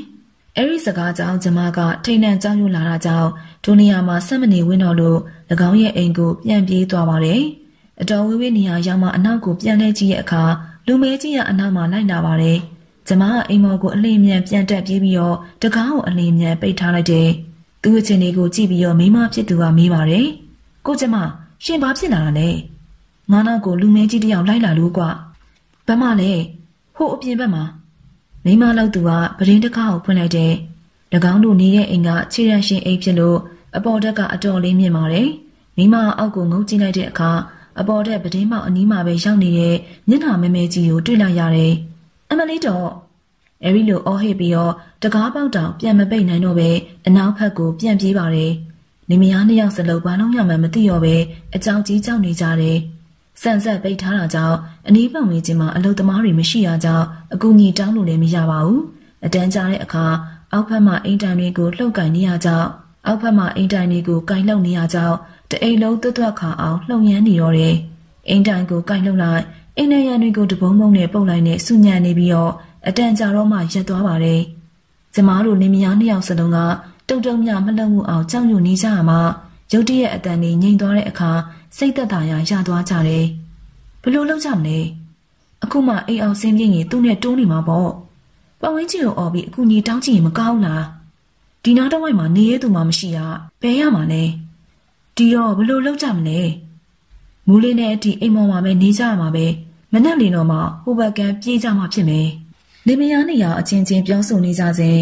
အဲ့ဒီစကားကြောင့်ကျမကထိတ်လန့်ကြောက်ရွံ့လာတာကြောင့်ဒုနေရာမှာဆက်မနေဝင်တော့လို့၎င်းရဲ့အိမ်ကို ပြန်ပြေးသွားပါတယ်။အတော်ဝေးဝေးနေရာရောက်မှအနောက်ကိုပြန်လဲကြည့်ရဲ့အခါလူမဲကြီးရအနောက်မှာလိုက်လာပါတယ်။ကျမအိမ်မော်ကိုအလင်းမြန်ပြန်တက်ပြေးပြီးတော့တကားကိုအလင်းမြန်ပိတ်ထားလိုက်တယ်။သူ့အခြေအနေကိုကြည့်ပြီးတော့မိမဖြစ်သူကမေးပါတယ်။ကိုကျမရှင်ဘာဖြစ်လာတာလဲ။ငါနောက်ကိုလူမဲကြီးတယောက်လိုက်လာလို့ကွ။ဘာမှလဲ။ဟိုအပြင်ဘက်မှာမိမလောက်သူကပရင်းတကားကိုဖွင့်လိုက်တယ်။၎င်းတို့နေတဲ့အိမ်ကခြေရန်ရှင်အိမ်ဖြစ်လို့အပေါ်တက်ကအတော်လေးမြင်ပါတယ်။မိမအောက်ကိုငုံကြည့်လိုက်တဲ့အခါအပေါ်တဲ့ပဒင်းပေါက်အနီးမှာပဲရောက်နေတဲ့မျက်နှာမဲမဲကြီးကိုတွေ့လိုက်ရတယ်။အမလေးတော့အဲဒီလိုအော်ဟစ်ပြီးတော့တကားပေါက်တောင်ပြန်မပိတ်နိုင်တော့ပဲအနောက်ဘက်ကို ပြန်ပြေးပါတယ်နေမယားနှစ်ယောက်စလုံးဘာလုံးရမှမသိတော့ပဲအကြောင်းကြီးကြောက်နေကြတယ်ဆန်ဆက်ပိတ်ထားတာကြောင့်အနီးပတ်ဝန်းကျင်မှာအလုပ်သမားတွေမရှိတာကြောင့်အကူအညီတောင်းလို့လည်းမရပါဘူးအတန်းကြားတဲ့အခါအောက်ဘက်မှာအိမ်တန်တွေကိုလှုပ်ကင်နေရကြောင်းအောက်ဘက်မှာအိမ်တန်တွေကိုကင်လှုပ်နေရကြောင်းတအိမ်လုံးသွက်သွက်ခါအောင်လှုံ့ရမ်းနေတော့တယ်အိမ်တန်ကိုကင်လှုပ်လိုက်အိမ်နေရန်တွေကိုတပုံးပုံနဲ့ပုတ်လိုက်နဲ့ဆူညံနေပြီးတော့အတန်ကြာတော့မှရက်သွားပါတယ်။ကျမတို့နေမယားနှစ်ယောက်စလုံးကတုံတုံမြမလုံမှုအောင်ကြောက်ရွံ့နေကြရမှာရုတ်တရက်အတန်တွေငြိမ်သွားတဲ့အခါစိတ်သက်သာရာရသွားကြတယ်။ဘလို့လောက်ကြမလဲ။အခုမှအိမ်အောင်ဆင်းပြင်းရင်သူ့နဲ့တိုးနေမှာပေါ့။ပတ်ဝန်းကျင်ကိုအော်ပြီးအခုညီတောင်းချင်ရင်မကောင်းလား။ဒီနားတော့ဝိုက်မှာနေရသူမှမရှိရဘယ်ရမှာလဲ။ဒီတော့ဘလို့လောက်ကြမလဲ။မူးလေးနဲ့အတီအိမ်ပေါ်မှာပဲနေကြရမှာပဲ။မနက်လီတော့မှဟိုဘက်ကပြေးကြမှာဖြစ်မယ်။နေမယားနေရာအချင်းချင်းပြောဆိုနေကြစဉ်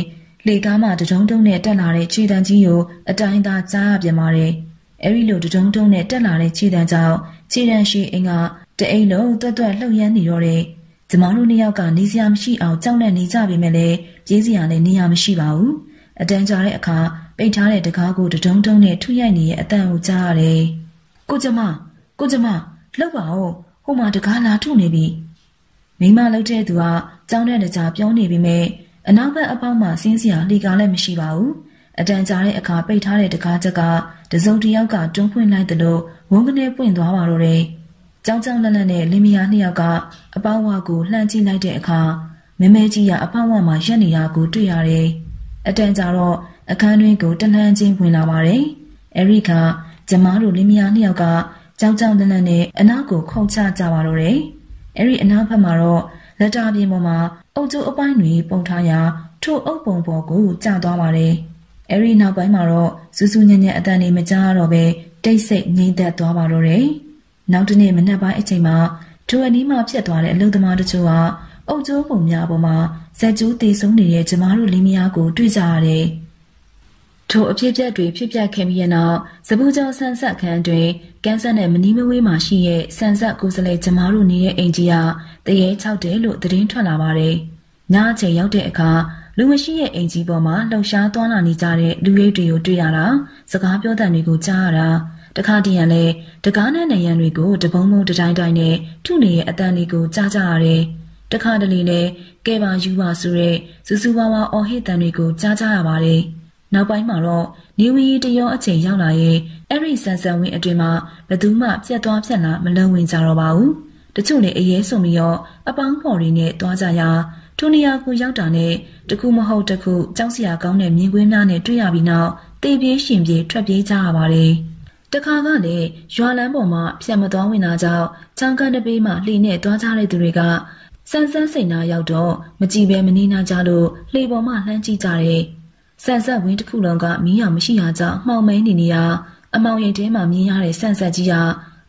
လေကားမှတဒုံတုံနဲ့တက်လာတဲ့ခြေတံကြီးကိုအတိုင်းသာကြားရပြန်ပါတယ်။အဲဒီလိုတဒုံတုံနဲ့တက်လာတဲ့ခြေတံကြောင့်ခြေတံရှိအိမ်ကတအိမ်လုံးတွတ်တွတ်လှုပ်ရမ်းနေတော့တယ်။ကျမတို့နှစ်ယောက်ကနေစရာမရှိအောင်ကြောက်နဲ့နေကြပေမဲ့လည်းပြေးစရာလည်းနေရာမရှိပါဘူး။အတန်းကြာတဲ့အခါပိတ်ထားတဲ့တကားကိုတဒုံတုံနဲ့ထုရိုက်နေတဲ့အတန်ကိုကြားရတယ်။ကိုကျမကိုကျမလှုပ်ပါဦး။ဟိုမှာတကားလာထုနေပြီမိမလှုပ်တဲ့သူကကြောင်းတဲ့တကြပြောနေပြီမဲ့အနောက်ဘက်အပေါက်မှာစင်းစရာလှေကားလည်းမရှိပါဘူးအတန်ကြာတဲ့အခါပိတ်ထားတဲ့တကားချက်ကတစုံတစ်ယောက်ကတွန်းဖွင့်လိုက်သလိုဝန်းကနေပွင့်သွားပါတော့တယ်ကြောင်ကြောင်လန့်လန့်နဲ့လင်မယားနှစ်ယောက်ကအပေါက်ဝါကိုလှမ်းကြည့်လိုက်တဲ့အခါမမဲကြီးကအပေါက်ဝါမှာရက်နေတာကိုတွေ့ရတယ်အတန်ကြာတော့အခန်းတွင်းကိုတလှမ်းချင်းဝင်လာပါတယ်အဲဒီကကျမတို့လင်မယားနှစ်ယောက်ကကြောက်ကြောက်လန့်လန့်နဲ့အနောက်ကိုခုန်ချကြပါတော့တယ်။အဲဒီအနောက်ဘက်မှာတော့လက်တာပြင်ပေါ်မှာ အုပ်ကျိုးအပိုင်းတွေ ပုံထားရာထို့အုပ်ပုံပေါ်ကိုကျသွားပါတယ်။အဲဒီနောက်ပိုင်းမှာတော့စူးစူးညံ့ညံ့အတန်တွေမကြားတော့ဘဲတိတ်ဆိတ်ငြိမ်သက်သွားပါတော့တယ်။နောက်တနေ့မနက်ပိုင်းအချိန်မှာထိုအနီးမှာဖြစ်သွားတဲ့အလုံသမားတို့ကအုပ်ကျိုးပုံများပေါ်မှာဇက်ကျိုးတည်ဆုံးနေတဲ့ကျမတို့လင်းမယားကိုတွေ့ကြရတယ်။ထိုအဖြစ်အပျက်တွေဖြစ်ပျက်ခဲ့ပြီးတဲ့နောက်စပူကျော်ဆန်ဆက်ခန်းတွင်ကန်းဆက်နဲ့မနီးမဝေးမှာရှိတဲ့ဆန်ဆက်ကိုယ်စလဲကျမတို့နေတဲ့အိမ်ကြီးဟာတရေ၆တဲလို့သတင်းထွက်လာပါတယ်။ညအချိန်ရောက်တဲ့အခါလူမရှိတဲ့အိမ်ကြီးပေါ်မှာလှုပ်ရှားသွားလာနေကြတဲ့လူရိပ်တွေကိုတွေ့ရတာစကားပြောတဲ့တွေကိုကြားရတာတခါတည်းရန်လဲတကားနဲ့နေရန်တွေကိုတပုံပုံတတိုင်းတိုင်းနဲ့ထုနေရဲ့အတန်လေးကိုကြားကြရတယ်။တခါတလေလဲကဲပါယူပါဆိုတဲ့စူးစူးဝါးဝါအော်ဟစ်တန်တွေကိုကြားကြရပါတယ်။နောက်ပိုင်းမှာတော့နေဝင်ရီတရောအချိန်ရောက်လာရင်အဲ့ဒီဆန်ဆန်ဝင်းအတွင်မှာဘသူမှပြက်သွားပြက်လာမလုံဝင်ကြတော့ပါဘူး။တချို့လည်းအရေးဆုံးပြီးတော့အပေါင်းဖော်တွေနဲ့တွားကြရာထိုနေရာကိုရောက်တာနဲ့တခုမဟုတ်တခုကြောက်စရာကောင်းတဲ့မြင်ကွင်းများနဲ့တွေ့ရပြီးနောက်တေးပြေးရှင်ပြေးထွက်ပြေးကြရပါတယ်။တခါကလည်းရွာလန်းပေါ်မှာဖြတ်မသွားဝင်လာကြောင်းချောင်းကန်တပေးမှလှိနဲ့တွားကြတဲ့သူတွေကစန်းစန်းစိန်နာရောက်တော့မကြည့်ပဲမနေနာကြလို့လှေပေါ်မှလှမ်းကြည့်ကြတဲ့ဆန်ဆက်ဝင်းတစ်ခုလုံးကမင်းရောင်မရှိရကြောင်းမှောင်မဲနေနေရာအမောင်ရင်ထဲမှာမြင်ရတဲ့ဆန်ဆက်ကြီးဟာ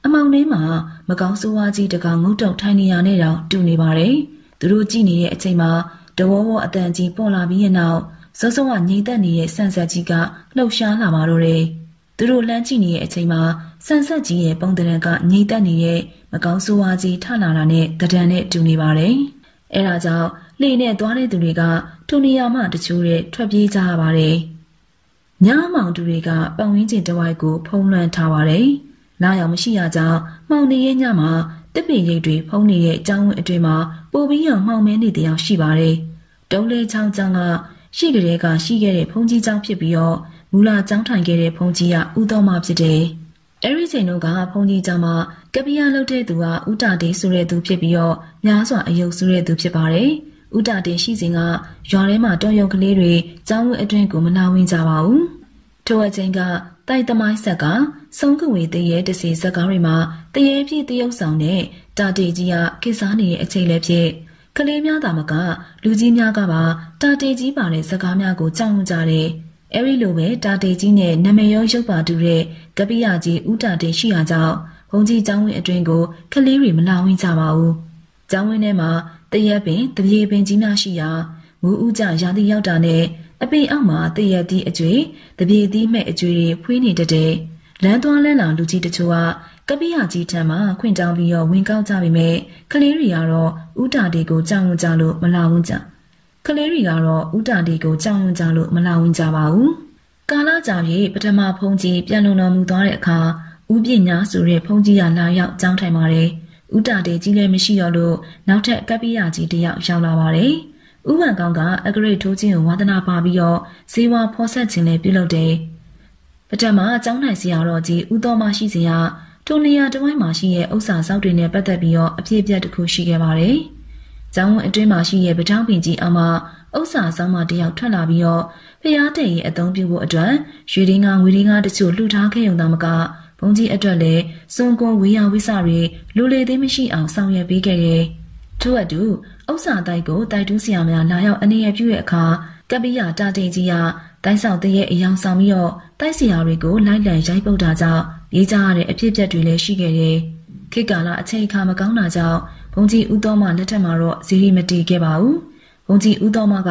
အမောင်ထဲမှာမကောင်းဆိုးဝါးကြီးတကောင်ငုတ်တုံထိုင်နေရတဲ့တောင်တူနေပါတယ်။သူတို့ကြည့်နေတဲ့အချိန်မှာတဝေါဝအတန်ကြီးပေါ်လာပြီးရနောက်စောစောကငြိမ်သက်နေတဲ့ဆန်ဆက်ကြီးကလှုပ်ရှားလာပါတော့တယ်။သူတို့လမ်းကြည့်နေတဲ့အချိန်မှာဆန်ဆက်ကြီးရဲ့ပုံတရံကငြိမ်သက်နေတဲ့မကောင်းဆိုးဝါးကြီးထလာတာနဲ့တဒံနဲ့တူနေပါတယ်။အဲဒါကြောင့်လှေနဲ့သွားတဲ့သူတွေကထိုနေရာမှတချို့တဲ့ထွက်ပြေးကြရပါတယ်။ညမောင်သူတွေကပတ်ဝန်းကျင်တဝိုက်ကိုဖုံးလွှမ်းထားပါတယ်။နားရောင်မရှိရကြောင်းမှောင်နေရဲ့ညမှာတစ်ပင်ရိပ်တွေဖုံးနေတဲ့အကြောင်းဝင်အတွင်မှာပိုပြီးရောင်မှောင်မဲနေတရားရှိပါတယ်။တုံးလေးချောင်းချောင်းကရှိကလေးကရှိခဲ့တဲ့ဖုံးကြီးချောင်းဖြစ်ပြီးတော့မူလာကျောင်းထိုင်ခဲ့တဲ့ဖုန်ကြီးကဥတော်မဖြစ်တယ်။အဲဒီချိန်တုန်းကဖုန်ကြီးကြောင့်မှကပီးယားလုပ်တဲ့သူကဥတာဒေးဆိုတဲ့သူဖြစ်ပြီးတော့များစွာအယုတ်ဆိုးတဲ့သူဖြစ်ပါတယ်ဥတာတင်ရှိစဉ်ကရွာထဲမှာတောင်ရုံကလေးတွေကျောင်းဝင်းအတွင်းကိုမနာဝင်ကြပါဘူး။ထိုအချိန်ကတိုက်သမိုင်းဆက်ကဆုံးကဝေတရေတစီဇက်ကားတွေမှာတရေပြည့်တရုပ်ဆောင်တဲ့တာတေကြီးကကိစားနေတဲ့အချိန်လည်းဖြစ်ကလေးများသာမက လူကြီးများကပါတာတေကြီးပါတဲ့ဇက်ကားများကိုကြောက်ကြတယ်။အဲဒီလိုပဲတာတေကြီးနဲ့နမယောရုပ်ပါတူတဲ့ကပိယကြီးဥတာတေရှိရာကြောင့်ဘုံကြီးကျောင်းဝင်းအတွင်းကိုကလေးတွေမလာဝင်ကြပါဘူး။ကျောင်းဝင်းထဲမှာတရက်ပင်တပြေပင်ကြီးများရှိရာမူးဥကြရာသီရောက်တာနဲ့အပင်အောက်မှာတရက်သီးအကျွေတပြေသီးမဲ့အကျွေတွေဖွေးနေတတဲ့လမ်းသွားလမ်းလာလူကြီးတချို့ကကပိယကြီးထံမှာခွင့်တောင်းပြီးတော့ဝင်ကောက်ကြပေမဲ့ကလေးတွေကတော့ဥတာတွေကိုကြောင်ဝင်ကြလို့မလာဝင်ကြကလေးတွေကတော့ဥတာတွေကိုကြောင်ဝင်ကြလို့မလာဝင်ကြပါဘူးကာလကြာပြီပထမဖုန်ကြီးပြန်လုံတော်မူသွားတဲ့အခါဥပညာဆိုတဲ့ဖုန်ကြီးကလာရောက်ကြောင်းထိုင်ပါတယ်။။ဦးတာတေကြီးလည်းမရှိတော့လို့နောက်ထပ်ကပ်ပိယကြီးတယောက်ရောက်လာပါတယ်။ဥပန်ကောင်းကအဂရိတ်ထိုးခြင်းကိုဝါသနာပါပြီးတော့ဈေးဝါဖော်ဆက်ခြင်းလည်းပြုလုပ်တယ်။ပထမအကြောင်းနိုင်ဆရာတော်ကြီးဦးတော်မရှိစရာထိုနေရာတဝိုင်းမှာရှိတဲ့ဥစ္စာစောက်တွေနဲ့ပတ်သက်ပြီးတော့အပြည့်အပြတ်တစ်ခုရှိခဲ့ပါတယ်။ကျောင်းဝန်အတွင်းမှာရှိတဲ့ပထောင်ပင်ကြီးအမဥစ္စာဆောင်မတယောက်ထွက်လာပြီးတော့ဖျားတဲ့ရဲ့အသုံးပြုဖို့အတွက်ရွှေဒင်းကငွေဒင်းကတချို့လှူထားခဲ့ုံသာမကဘုံကြီးအတွက်လည်းစွန်ကွန်ဝေယဝိစတွေလူလေသေးမရှိအောင်ဆောင်ရွက်ပေးခဲ့တယ်။ထို့အတူဥစ္စာတိုက်ကိုတိုက်တူးဆရာများလာရောက်အနေရပြုတဲ့အခါကပိယတာတိန်ကြီးကတိုက်ဆောင်တရဲ့အယောင်ဆောင်ပြီးတော့တိုက်ဆရာတွေကိုလိုက်လံရိုက်ပုတ်တာကြောင့်ရေးကြရတဲ့အဖြစ်အပျက်တွေလည်းရှိခဲ့တယ်။ခေတ်ကာလအချိန်အခါမကောင်းတာကြောင့်ဘုံကြီးဦးတော်မလက်ထက်မှာတော့ဇီရီမတီးခဲ့ပါဘူး။ဘုံကြီးဦးတော်မက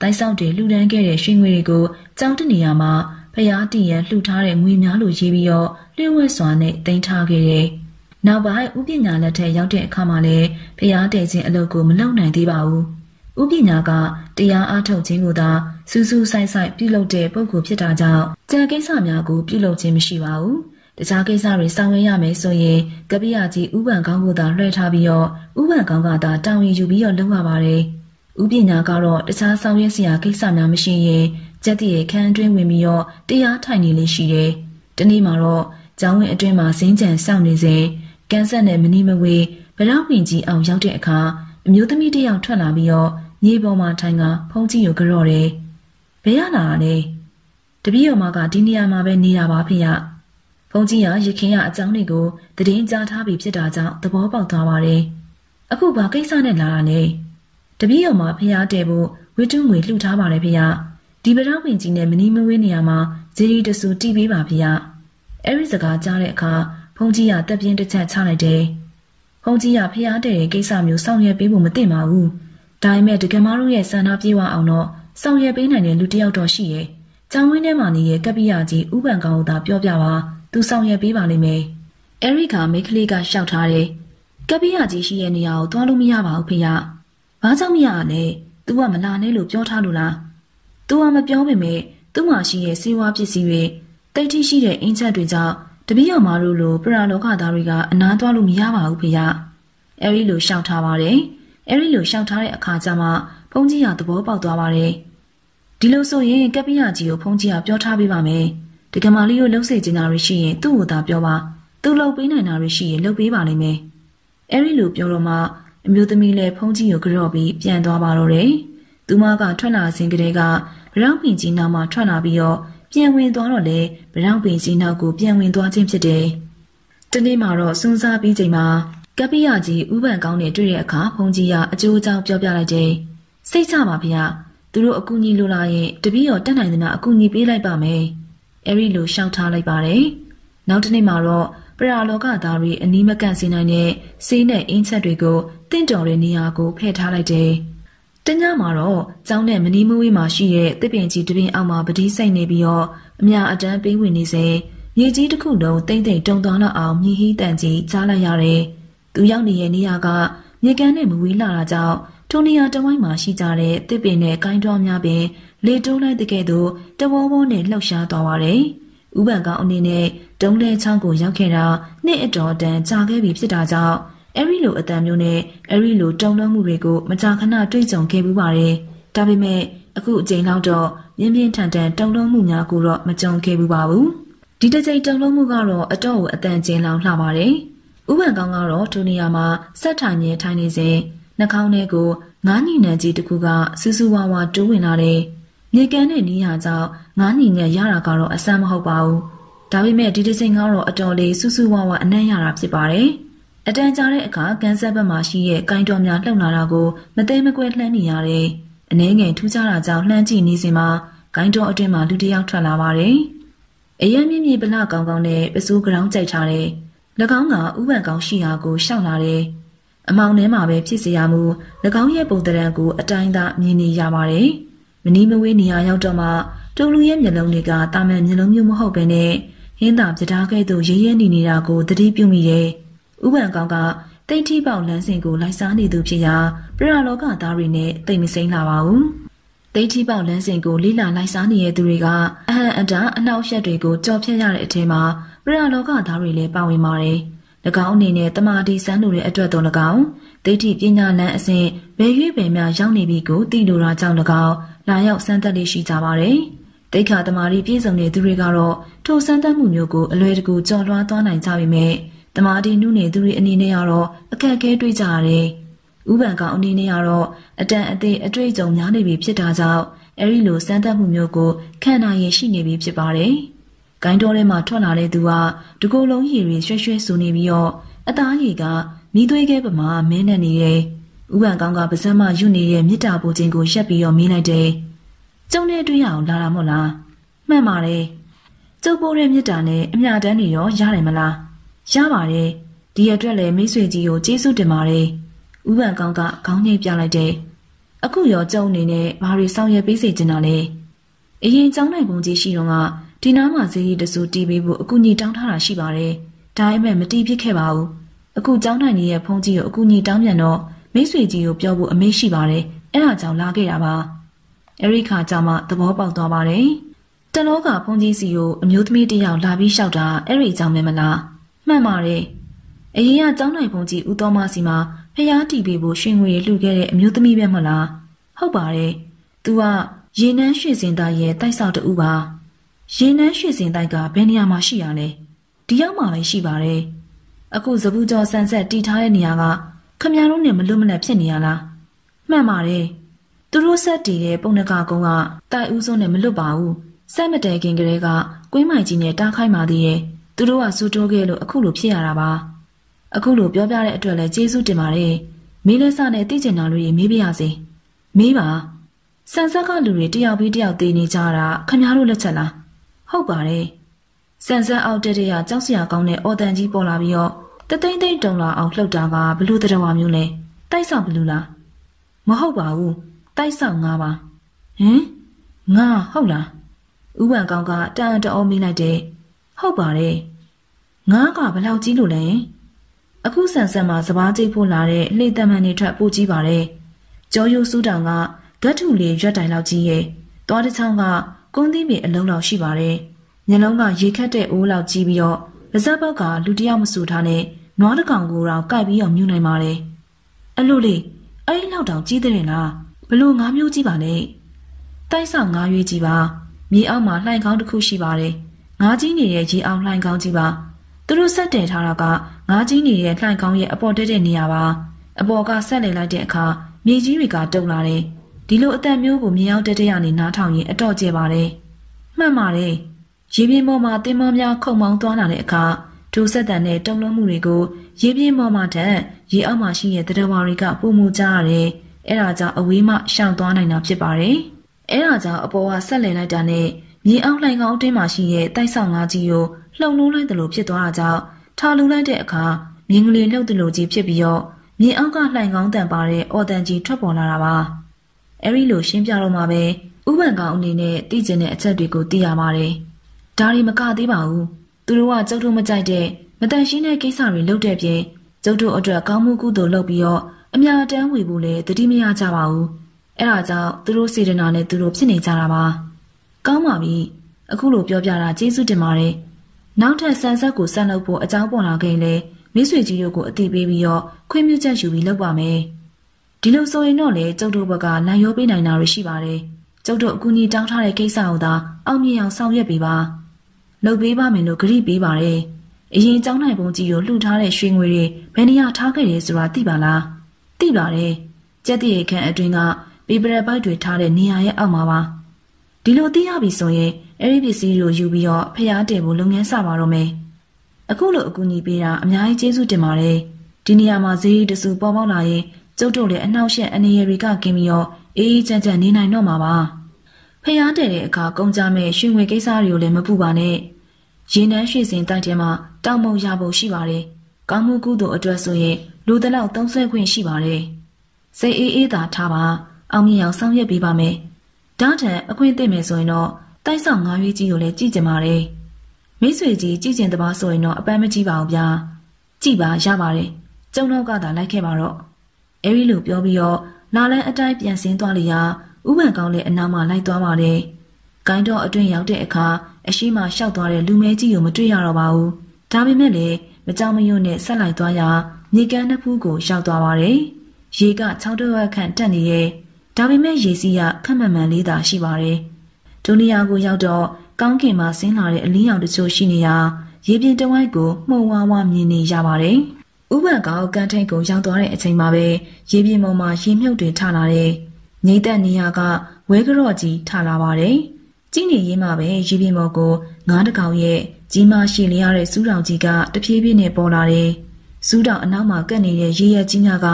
တိုက်ဆောင်တွေလှူဒန်းခဲ့တဲ့ရွှေငွေတွေကိုကြောင်းတနေရာမှာဖျားတီရန်လှူထားတဲ့ငွေများလိုရေးပြီးတော့လျှို့ဝှက်စွာနဲ့တင်ထားခဲ့တယ်။နောက်ပိုင်းဥပညာလက်ထက်ရောက်တဲ့အခါမှာလည်းဖျားတဲ့ခြင်းအလုပ်ကိုမလုပ်နိုင်သေးပါဘူး။ဥပညာကတရားအားထုတ်ခြင်းကိုသာစူးစူးဆိုင်ဆိုင်ပြုလုပ်တဲ့ပုံကိုဖြစ်တာကြောင့်ကြာကိစ္စများကိုပြုလုပ်ခြင်းမရှိပါဘူး။တခြားကိစ္စတွေဆောင်ရွက်ရမယ်ဆိုရင်ကပိယကြီးဥပံကောင်းကိုသာလွှဲထားပြီးတော့ဥပံကောင်းကသာတာဝန်ယူပြီးတော့လုပ်ရပါတယ်။ဥပညာကတော့တခြားဆောင်ရွက်စရာကိစ္စများမရှိရင်ကြက်တည်းရဲ့ခန်းအတွင်းဝင်ပြီးတော့တရားထိုင်နေလေးရှိတယ်။ဒီနေ့မှာတော့ကျောင်းဝင်အတွင်းမှာစင်းကြံစောင့်နေစဉ်ကန်ဆက်နဲ့မနီမဝေဗရောက်ဝင်ကြီးအောင်ရောက်တဲ့အခါအမျိုးသမီးတစ်ယောက်ထွက်လာပြီးတော့မြေပေါ်မှာထိုင်ကဖုန်းကြီးကိုကြော့တယ်။ဘယ်ရလာလဲ။တပည့်တော်မကဒီနေရာမှာပဲနေတာပါဖေရ။ဖုန်းကြီးကရခင်ရအကြောင်းတွေကိုတည်င်းကြားထားပြီးဖြစ်တာကြောင့်သဘောပေါက်သွားပါတယ်။အခုဘာကိစ္စနဲ့လာတာလဲ။တပည့်တော်မဖေရတဲ့ဖို့ဝိတုငွေလှူထားပါတယ်ဖေရ။ဒီပရောဝင်ကြီးနဲ့မနီမဝေးနေရာမှာဂျီရီတဆူတီးပေးပါဗျာ။အဲဒီစကားကြားတဲ့အခါဖုန်ကြီးကတက်ပြင်းတစ်ချက်ချလိုက်တယ်။ဖုန်ကြီးကဖျားတဲ့ကိစ္စမျိုးဆောင်ရွက်ပေးဖို့မသင့်ပါဘူး။ဒါပေမဲ့တကယ်မတို့ရဲ့ဆန္ဒပြေဝအောင်တော့ဆောင်ရွက်ပေးနိုင်တဲ့လူတစ်ယောက်တော့ရှိရဲ့။ကျောင်းဝင်းထဲမှာနေရဲ့ကပိယကြီးဥပန်ကောင်ကိုသာပြောပြပါ။သူဆောင်ရွက်ပေးပါလိမ့်မယ်။အဲဒီကမိခလေးကရှောက်ထားတယ်။ကပိယကြီးရှိရဲ့နေရာကိုသွားလို့မရပါဘူးဖေရ။ဘာကြောင့်မရလဲ။ "तू ကမလာနဲ့"လို့ပြောထားလို့လား။။"သူဟာမပြောပေမယ့်သူ့မှာရှိတဲ့ဆေးဝါးပစ္စည်းတွေ၊သိတ္တိရှိတဲ့အိမ်ချပ်တွေကြောင့်တပည့်တော်မတို့လိုပရလောကသားတွေကအနားသွားလို့မရပါဘူးဘုရား။အဲလိုလျှောက်ထားပါတယ်။အဲလိုလျှောက်ထားတဲ့အခါကျမှဘုန်းကြီးကသဘောပေါက်သွားပါတယ်။ဒီလိုဆိုရင်ကပ္ပိယကြီးကိုဘုန်းကြီးကပြောထားပေးပါမယ်။ဒကာမလေးတို့လုပ်စေချင်တာတွေရှိရင်သူ့ကိုသာပြောပါ။သူလုပ်ပေးနိုင်တာတွေရှိရင်လုပ်ပေးပါလိမ့်မယ်။"အဲလိုပြောတော့မှအမျိုးသမီးလည်းဘုန်းကြီးကိုကန်တော့ပြီးပြန်သွားပါတော့တယ်သူမကထွက်လာစဉ်ကတည်းကဗရောင်းပင်ကြီးနောက်မှထွက်လာပြီးတော့ပြန်ဝင်သွားတော့လေဗရောင်းပင်ကြီးနောက်ကိုပြန်ဝင်သွားခြင်းဖြစ်တယ်။တနေ့မှာတော့စွန်းစားပြီးချိန်မှာကပိယကြီးဥပန်ကောင်းနဲ့တွေ့တဲ့အခါဘုန်းကြီးကအကျိုးအကြောင်းပြောပြလိုက်တယ်။စိတ်ချပါဗျာ။သူတို့အကူအညီလိုလာရင် တပည့်တော်တက်နိုင်သမျှအကူအညီပေးလိုက်ပါမယ်။အဲဒီလိုရှောက်ထားလိုက်ပါတယ်။နောက်တစ်နေ့မှာတော့ပရာလောကသားတွေအနီးမကန့်စင်နိုင်တဲ့ဆေးနဲ့အင်းချက်တွေကိုတင့်တော်တဲ့နေရာကိုဖယ်ထားလိုက်တယ်။တညမှာတော့ကျောင်းနဲ့မနီးမဝေးမှာရှိတဲ့တစ်ပင်ကြီးတပင်အောက်မှာပတိဆိုင်နေပြီးတော့အများအတန်းပေးဝင်နေစဉ်မြေကြီးတစ်ခုလုံးတိမ့်တိမ့်တုံသွားလောက်အောင်မြည်ဟီးတန်ကြီးကြားလိုက်ရတယ်။သူရောက်နေတဲ့နေရာကမြေကမ်းနဲ့မဝေးလာတာကြောင့်ထိုနေရာတဝိုင်းမှာရှိကြတဲ့တစ်ပင်နဲ့ကိုင်းတော်များပင်လေတိုးလိုက်တဲ့ကဲ့သို့တဝေါဝေါနဲ့လှုပ်ရှားသွားပါတယ်။ဥပံကောင်အနေနဲ့ဒုံးလဲချောင်းကိုရောက်ခဲ့တာနှစ်အတော်တန်ကြာခဲ့ပြီဖြစ်တာကြောင့်အဲဒီလိုအတန်မျိုးနဲ့အဲဒီလိုတုံ့လုံးမှုတွေကိုမကြာခဏတွေ့ကြုံခဲ့ပူးပါတယ်။ဒါပေမဲ့အခုအချိန်လောက်တော့ပြင်းပြင်းထန်ထန်တုံ့လုံးမှုများကိုတော့မကြုံခဲ့ပူးပါဘူး။ဒီတစ်ကြိမ်တုံ့လုံးမှုကတော့အတော့ကိုအတန်ကျဉ်လောင်လှပါတယ်။ဥပန်ကောင်းကတော့ထိုနေရာမှာဆက်ထိုင်နေထိုင်နေစဉ်နှာခေါင်းထဲကိုငါးညင်နံကြီးတစ်ခုကစူးစူးဝါးဝါတိုးဝင်လာတယ်။မြေကန်တဲ့နီးဟာကြောင့်ငါးညင်ညံရတာကတော့အဆမ်းမဟုတ်ပါဘူး။ဒါပေမဲ့ဒီတစ်ချိန်ကတော့အတော်လေးစူးစူးဝါးဝါအနံ့ရတာဖြစ်ပါတယ်။အတန်ကြာတဲ့အခါကန်ဆက်ဘက်မှာရှိတဲ့ကိုင်းတော်များလှုပ်လာတာကိုမသိမကွဲလှမ်းနေရတယ်။အနှဲငယ်ထူးခြားတာကြောင့်လှမ်းကြည့်နေစဉ်မှာကိုင်းတော်အတွင်မှာလူတစ်ယောက်ထွက်လာပါတယ်။အရင်မြင့်မြင့်ဗလကောင်းကောင်းနဲ့ပစိုးကြောင်ကြိုက်ထားတဲ့၎င်းကဥပံကောင်းရှိရာကိုရှောက်လာတယ်။အမောင်ထဲမှာပဲဖြစ်စေရမူ၎င်းရဲ့ပုံသဏ္ဍာန်ကိုအတိုင်းသာမြင်နေရပါတယ်။မနီးမဝေးနေရာရောက်တော့မှတူလူရဲ့မျက်လုံးတွေကတာမန်မျက်လုံးမျိုးမဟုတ်ဘဲနဲ့ဟင်းသာပြတားကဲ့သို့ရဲရဲနေနေတာကိုသတိပြုမိတယ်။ဥပန်ကောင်ကတိတ်ထိပေါက်လမ်းစဉ်ကိုလိုက်စားနေသူဖြစ်ရာပြရလောကသားတွေနဲ့တိတ်မစိမ့်လာပါဘူး။တိတ်ထိပေါက်လမ်းစဉ်ကိုလိလာလိုက်စားနေတဲ့သူတွေကအဟံအတာအနှောက်ယှက်တွေကိုကြော်ဖြတ်ရတဲ့အထက်မှာပြရလောကသားတွေလည်းပါဝင်ပါတယ်။၎င်းအနေနဲ့တမာတိစမ်းလိုတဲ့အတွက်တော့၎င်းဒိဋ္ဌိပညာလန်းအစဉ်ဘယ်ရွေးပယ်များရောက်နေပြီကိုသိလိုတာကြောင့်၎င်းလာရောက်စမ်းသပ်လေးရှိကြပါတယ်။ဒိဋ္ဌာတမာတိပြည့်စုံတဲ့သူတွေကတော့ထိုစမ်းသပ်မှုမျိုးကိုအလွယ်တကူကြော်လွှားသွားနိုင်ကြပေမဲ့တမာဒီနုနယ်သူတွေအနေနဲ့ကတော့အခက်အခဲတွေ့ကြရတယ်။ဥပံကောင်အနေနဲ့ကတော့အတန်အသေးအတွေ့အကြုံများနေပြီဖြစ်တာကြောင့်အဲဒီလိုစမ်းသပ်မှုမျိုးကိုခံနိုင်ရရှိနေပြီဖြစ်ပါတယ်။ဂိုင်းတော်ထဲမှာထွက်လာတဲ့သူကတကိုယ်လုံးရည်ရွှဲရွှဲဆူနေပြီးတော့အသားရည်ကမိသွေးခဲပမာမင်းနဲ့နေတယ်။ဥပံကောင်ကပါဇက်မယူနေတဲ့မြစ်တာပူချင်းကိုရက်ပြီးတော့မေးလိုက်တယ်။ကျုံနဲ့တွေ့ရအောင်လာတာမို့လား။မှန်ပါတယ်။ကျုပ်ပိုးတဲ့မြစ်တာနဲ့အမြတန်းနေရောရတယ်မလား။ရပါတယ်ဒီအတွက်လည်းမိတ်ဆွေကြီးကိုကျေးဇူးတင်ပါတယ်ဥပန်ကောင်းကခေါင်းငိတ်ပြလိုက်တဲ့အခုရောကျုံအနေနဲ့ဘာတွေဆောင်ရွက်ပေးစေချင်တာလဲအရင်ကျောင်းနိုင်ပုံကြီးရှိတော့ကဒီနားမှာဈေးကြီးတစုတီးပေးဖို့အကူညီတောင်းထားတာရှိပါတယ်ဒါပေမဲ့မတီးဖြစ်ခဲ့ပါဘူးအခုကျောင်းနိုင်ကြီးရဲ့ဖုန်းကြီးကိုအကူညီတောင်းပြန်တော့မိတ်ဆွေကြီးကိုပြောဖို့အမေရှိပါတယ်အဲ့ဒါကြောင့်လာခဲ့တာပါအဲ့ဒီခါကျမှသဘောပေါက်သွားပါတယ်တလောကဖုန်းကြီးစီကိုအမျိုးသမီးတစ်ယောက်လာပြီးလျှောက်တာအဲ့ဒီအကြောင်းပဲမလားမှန်ပါတယ်။အရင်ကကျောင်းနိုင်ပုံကြီးဦးတော်မစီမှာဖျားတီပေးဖို့ရှင်ငွေလှူခဲ့တဲ့အမျိုးသမီးပဲမလား။ဟုတ်ပါတယ်။ "तू ကရေနန်းရွှေစင်သားရဲ့တိုက်ဆောက်တူပါ။ရေနန်းရွှေစင်တိုက်ကဘယ်နေရာမှာရှိရလဲ။ဒီရောက်မှာပဲရှိပါတယ်။အခုစပူကျော်ဆန်ဆက်တီထားတဲ့နေရာကခမရတို့နဲ့မလွတ်မလပ်ဖြစ်နေရလား။မှန်ပါတယ်။သူတို့ဆက်တည်တဲ့ပုံနကကုန်းကတိုက်ဦးစုံနဲ့မလွတ်ပါဘူး။ဆက်မတဲခင်ကလေးကကွင်းမိုင်ကြီးနဲ့တားခိုင်းပါသေးတယ်သူတို့ကစူးတိုးခဲ့လို့အခုလိုဖြစ်ရတာပါ အခုလိုပြောပြတဲ့အတွက်လည်းကျေးဇူးတင်ပါတယ်မေးလဲစနဲ့သိကျင်တာလို့ရေမေးပြရစေမေးပါဆန်ဆက်ကလူတွေတယောက်ပြီးတယောက်သေးနေကြတာခင်ဗျားတို့လက်ချက်လားဟုတ်ပါတယ်ဆန်ဆက်အောက်တက်တရကြောက်စရာကောင်းတဲ့အော်တန်ကြီးပေါ်လာပြီးတော့တသိမ့်သိမ့်တုံလာအောင်လှုပ်တာကဘလူးတော်ဝါမျိုးလဲတိုက်ဆောင်ဘလူးလားမဟုတ်ပါဘူးတိုက်ဆောင်ငါပါဟင်ငါဟုတ်လားဥပန်ကောင်ကတန်တအောမိလိုက်တယ်ဟုတ်ပါတယ်ငါးကဘလောက်ကြီးလို့လဲအခုဆန်ဆန်မှာစပားကြိတ်ဖို့လာတဲ့လှေတမန်တွေထက်ပိုကြီးပါတယ်ကြောရိုးစူးတောင်ကဂတ်ထူလေးရွက်တိုင်လောက်ကြီးရဲ့သွားတစ်ချောင်းကကုန်းသီးမြေအလုံးလောက်ရှိပါတယ်ညလုံးကရေခတ်တဲ့အိုးလောက်ကြီးပြီးတော့ပါဇက်ပေါက်ကလူတယောက်မဆူထားနဲ့နွားတကောင်ကိုတော့ကိုက်ပြီးအောင်မြူနိုင်ပါတယ်အလို့လေအဲ့လောက်တောင်ကြီးတဲ့လားဘလို့ငါးမျိုးကြီးပါနဲ့တိုက်ဆောင်ငါးရွေးကြီးပါမြေအောက်မှာလှိုင်ကောင်းတစ်ခုရှိပါတယ်ငါးကြီးနေတဲ့ရေအောင်လှိုင်ကောင်းကြီးပါသူတို့ဆက်တည်ထားတာကငါးကြီးနေတဲ့လှိုင်ကောင်းရဲ့အပေါ်တက်တဲ့နေရာပါအပေါ်ကဆက်လေလိုက်တဲ့အခါမြေကြီးတွေကတုန်လာတယ်ဒီလိုအတန်မျိုးကိုမြင်ရောက်တက်တဲ့အနေနားထောင်ရင်အတော့ကျပါတယ်မှန်ပါတယ်ရေပြင်ပေါ်မှာတင်မောများခုံမောင်းသွားလာတဲ့အခါဒိုဆက်တန်တဲ့တုံ့လုံးမှုတွေကိုရေပြင်ပေါ်မှာထက်ရေအောက်မှာရှိတဲ့တရဝါတွေကပုံမူကြရတယ်။အဲဒါကြောင့်အဝေးမှ ရှောင်သွားနိုင်တာဖြစ်ပါတယ်။အဲဒါကြောင့်အပေါ်ကဆက်လည်လိုက်တာနဲ့မြေအောက်လှိုင်ကောင်းအတွင်းမှာရှိတဲ့တိုက်ဆောင်ငါးကြီးကိုလှုံလုံးလိုက်သလိုဖြစ်သွားတာကြောင့်ထားလူလိုက်တဲ့အခါမြင်းကလေးလှုပ်သလိုကြီးဖြစ်ပြီးတော့မြေအောက်ကလှိုင်ကောင်းတန်ပါတဲ့အော်တန်ကြီးထွက်ပေါ်လာတာပါအဲဒီလိုရှင်းပြတော့မှပဲဥပန်ကောင်အနေနဲ့သိကျင်တဲ့အချက်တွေကို သိရပါတယ်ဒါတွေမကသေးပါဘူးသူတို့ကကျုပ်တို့မကြိုက်တဲ့မတန်ရှင်းတဲ့ကိစ္စတွေလုပ်တဲ့ပြင်ကျုပ်တို့အတွက်ကောင်းမှုကုသိုလ်လုပ်ပြီးတော့အများတန်းဝေဖို့လည်းတတိမရကြပါဘူးအဲဒါကြောင့်သူတို့စေတနာနဲ့သူတို့ဖြစ်နေကြတာပါကောင်းပါပြီ။အခုလိုပြောပြတာကျေးဇူးတင်ပါတယ်။နောက်ထပ်ဆန်ဆက်ကိုဆက်လုပ်ဖို့အကြောင်းပေါ်လာခဲ့လေမိတ်ဆွေကြီးတို့ကိုအတိပေးပြီးတော့ခွင့်ပြုချက်ယူပြီးလုပ်ပါမယ်။ဒီလိုဆိုရင်တော့လေကျုပ်တို့ဘက်ကလမ်းရောပေးနိုင်တာတွေရှိပါတယ်။ကျုပ်တို့အကူအညီတောင်းထားတဲ့ကိစ္စကိုသာအောင်မြင်အောင်ဆောင်ရွက်ပေးပါ။လုပ်ပေးပါမယ်လို့ဂရုပေးပါတယ်။အရင်ကျောင်းနိုင်ပုံကြီးကိုလှူထားတဲ့ရွှေငွေတွေဘယ်နေရာထားခဲ့တယ်ဆိုတာသိပါလား။သိပါတယ်။ကြက်တရေခန့်အတွင်းကပေပရပိုက်တွေထားတဲ့နေရာရဲ့အောက်မှာပါ။ဒီလိုသိရပြီဆိုရင်အဲ့ဒီပစ္စည်းတွေကိုယူပြီးတော့ဖျားတယ်ဖို့လုပ်ငန်းစပါတော့မယ်အခုလိုအကူအညီပေးတာအများကြီးကျေးဇူးတင်ပါတယ်ဒီနေရာမှာဈေးတစုပေါ်ပေါက်လာရင်ကျုပ်တို့လည်းအနှောက်အယှက်အနေရတွေကกินပြီးတော့အေးအေးချမ်းချမ်းနေနိုင်တော့မှာပါဖျားတယ်တဲ့အခါကုန်ကြမဲ့ရွှေငွေကိစ္စတွေကိုလည်းမပူပါနဲ့ရေနန်းရွှေစင်တိုက်ထဲမှာတောင်မုံရဖို့ရှိပါတယ်ကောင်းမှုကုသိုလ်အတွက်ဆိုရင်လူတလောက်သုံးဆွဲခွင့်ရှိပါတယ်စိတ်အေးအေးသာထားပါအောင်မြင်အောင်ဆောင်ရွက်ပေးပါမယ်။ဒါထက်အခွင့်သိမ့်မယ်ဆိုရင်တော့တိုက်ဆောင်ငါးရွေးကြီးကိုလည်းကြည့်ကြပါရယ်မိတ်ဆွေကြီးကြည့်ကျင်တပါဆိုရင်တော့အပန်းမကြီးပါအောင်ဗျာကြည့်ပါရပါတယ်ကျုံတော့ကသာလိုက်ခဲ့ပါတော့အဲဒီလိုပြောပြီးတော့လာလန်းအတိုင်းပြန်ဆင်းသွားလျာဥပန်ကောင်းလည်းအနာမှလိုက်သွားပါတယ်ဂိုင်းတော့အတွင်ရောက်တဲ့အခါအရှိမရှောက်သွားတဲ့လူမဲကြီးကိုမတွေ့ရတော့ပါဘူးဒါပေမဲ့လည်းမကြောင်မရွံ့နဲ့ဆက်လိုက်သွားရာမြေကမ်းနှစ်ဖူးကို ရောက်သွားပါတယ်ရေက6တွက်ခန့်တက်နေရဲ့ဒါပေမဲ့ရေစီးကခက်မှန်မှန်လေးသာရှိပါတယ်။ဒုနီယာကိုရောက်တော့ကောင်းကင်မှာဆင်းလာတဲ့အလင်းရောင်တချို့ရှိနေရာ ရေပြင်တဝိုက်ကိုမှုံဝါးဝါမြင်နေရပါတယ်။ဥပန်ကောကန်ထိတ်ကိုရောက်သွားတဲ့အချိန်မှာပဲရေပြင်ပေါ်မှာရေမြုပ်တွေထလာတယ်။ငိမ့်သက်နေရာကဝဲကြော့ကြီးထလာပါတယ်။ကြီးနေရင်းမှာပဲရေပြင်ပေါ်ကိုငါးတကောင်ရဲ့ကြီးမရှိလျရတဲ့စူးတောင်ကြီးကတဖြည်းဖြည်းနဲ့ပေါ်လာတယ်။စူးတောင်အနောက်မှာကပ်နေတဲ့ရေရကြီးများက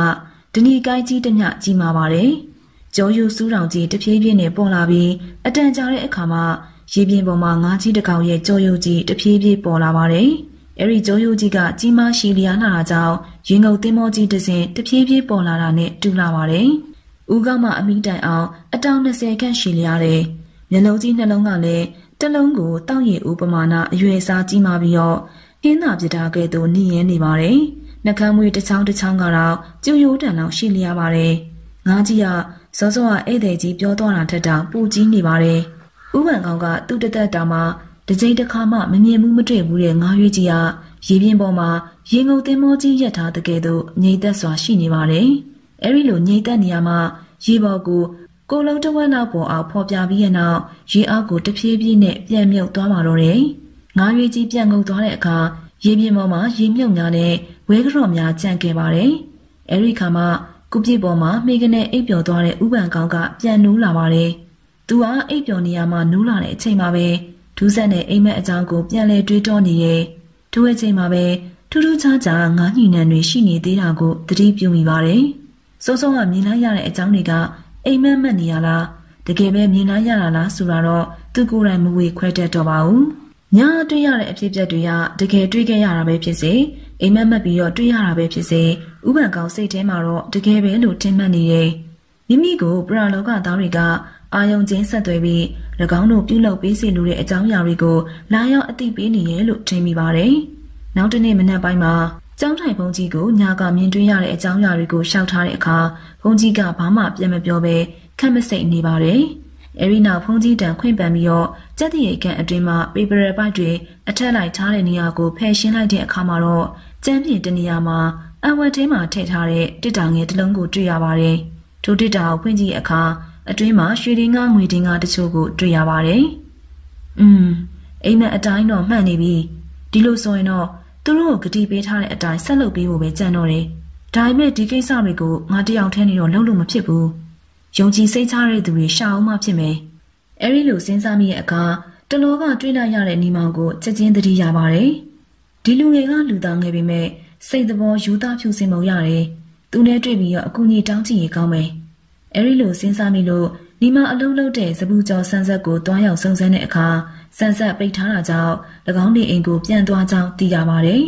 ဒဏီကိုင်းကြီးတစ်မျှကြီးမာပါတယ်။ကြောယူစူးတောင်ကြီးတဖြည်းဖြည်းနဲ့ပေါ်လာပြီးအတန်ကြာတဲ့အခါမှာရေပြင်ပေါ်မှာငါးကြီးတစ်ကောင်ရဲ့ကြောယူကြီးတဖြည်းဖြည်းပေါ်လာပါတယ်။အဲဒီကြောယူကြီးကကြီးမားရှည်လျားလာတာကြောင့်ရေငုပ်သင်းမောကြီးတစ်စင်တဖြည်းဖြည်းပေါ်လာတာနဲ့တူလာပါတယ်။ဦးကောက်မှအမိတိုင်အောင်အတောင်20ခန့်ရှည်လျားတယ်။မျက်လုံးကြီးနှလုံးကလည်းတစ်လုံးကိုတောက်ရည်ဥပမာဏအရွယ်အစားကြီးမာပြီးတော့ဟင်းသာပြတာကဲ့သို့နှင်းရဲနေပါတယ်။နှကမ်းမွေးတစ်ချောင်းတစ်ချောင်းကတော့ကျူရိုးတန်လောက်ရှိလျားပါတယ်။ငါးကြီးက။စောစောကဧည့်သည်ကြီးပြောသွားတာထက်တောင်ပူကြီးနေပါတယ်။ဥပန်ကောင်ကသူ့တသက်တာမှာတစ်ကြိမ်တစ်ခါမှမမြင်မှုမတွေ့ဘူးတဲ့ငါးရွေးကြီးကရေပြင်ပေါ်မှာရေငုံသင်္ဘောကြီးရပ်ထားတဲ့ကဲ့သို့ငြိမ်သက်စွာရှိနေပါတယ်။အဲဒီလိုငြိမ်သက်နေရမှာရေပေါ်ကိုကိုလုံးတဝက်နောက်ပေါ်အောင်ဖော်ပြပြီးရနောက်ရေအောက်ကိုတဖြည်းဖြည်းနဲ့ပြန်မြုပ်သွားပါတော့တယ်။ငါးရွေးကြီးပြန်ငုံသွားတဲ့အခါရေပြင်ပေါ်မှာရေမြုပ်များနဲ့ဝဲကြော်များကြံ့ခဲ့ပါတယ်။အဲဒီခါမှာကုပြစ်ပေါ်မှာမိခနဲ့အိပ်ပျော်သွားတဲ့ဥပန်ကောင်ကပြန်နိုးလာပါတယ်။သူကအိပ်ပျော်နေရမှာနိုးလာတဲ့အချိန်မှာပဲဒူးဆက်နဲ့အိမ်မက်အကြောင်းကိုပြန်လဲတွေးတောနေရဲ့ဒူးရဲ့ချိန်မှာပဲထူးထူးခြားခြားငါးညှိနှံတွေရှိနေသေးတာကိုသတိပြုမိပါတယ်။စိုးစိုးကမြင်လိုက်ရတဲ့အကြောင်းတွေကအိမ်မက်မက်နေရလားတကယ်ပဲမြင်လိုက်ရတာလားဆိုတာတော့သူကိုယ်တိုင်မဝေခွဲတတ်တော့ပါဘူး။ညာတွေ့ရတဲ့အဖြစ်အပျက်တွေကတကယ်တွေ့ခဲ့ရတာပဲဖြစ်စေအိမ်မက်မက်ပြီးတော့တွေ့ရတာပဲဖြစ်စေဥပံကောင်စိတ်ထဲမှာတော့တကယ်ပဲလို့ထင်မှတ်နေတယ်။မိမိကိုပရလောကသားတွေကအာယုံချင်းဆက်သွယ်ပြီး၎င်းတို့ပြုလုပ်ပေးစီလိုတဲ့အကြောင်းအရာတွေကိုလာရောက်အသိပေးနေရလို့ထင်မိပါတယ်။နောက်တနေ့မနက်ပိုင်းမှာကျောင်းထိုင်ဘုံကြီးကိုညာကမြင်တွေ့ရတဲ့အကြောင်းအရာတွေကိုရှောက်ထားတဲ့အခါဘုံကြီးကဘာမှပြန်မပြောဘဲခက်မစိတ်နေပါတယ်။အဲဒီနောက်ဘုံကြီးတန်ခွင့်ပန်ပြီးတော့ကြက်တရေကန်အတွင်းမှာပေပရပိုက်တွေအထက်လိုက်ထားတဲ့နေရာကိုဖယ်ရှင်းလိုက်တဲ့အခါမှာတော့ကျမ်းပြင်တနေရာမှာအဝတ်ထဲမှာထည့်ထားတဲ့တစ်တာငယ်တစ်လုံးကိုတွေ့ရပါတယ်။ထိုတစ်တာကိုဖွင့်ကြည့်အခါအတွင်းမှာရွှေဒင်းကငွေဒင်းကတချို့ကိုတွေ့ရပါတယ်။อืมအိမ်မက်အတိုင်းတော့မှန်နေပြီ။ဒီလိုဆိုရင်တော့သူတို့ကိုဂတိပေးထားတဲ့အတိုင်းဆက်လုပ်ပေးဖို့ပဲကြံတော့တယ်။ဒါပေမဲ့ဒီကိစ္စတွေကိုငါတယောက်ထဲနေတော့လုပ်လို့မဖြစ်ဘူး။ယုံကြည်စိတ်ချတဲ့သူတွေရှာအောင်မှဖြစ်မယ်။အဲဒီလိုစဉ်းစားမိတဲ့အခါတလောကတွေးလိုက်ရတဲ့ညီမောင်ကိုချက်ချင်းသတိရပါတယ်။ဒီလူတွေကလူသားငယ်ပေမဲ့စိတ်သဘောယူသားဖြူစင်ပုံရတယ်သူနဲ့တွေ့ပြီးတော့အကူအညီတောင်းချင်ရင်ကောင်းမယ်အဲဒီလိုစဉ်းစားမိလို့ဒီမှာအလုံးလုံးတဲ့စပူကျော်ဆန်ဆက်ကိုတွားရောက်စုံစမ်းတဲ့အခါဆန်ဆက်ပိတ်ထားတာကြောင့်၎င်းနေအိမ်ကိုပြန်သွားကြောင်းသိရပါတယ်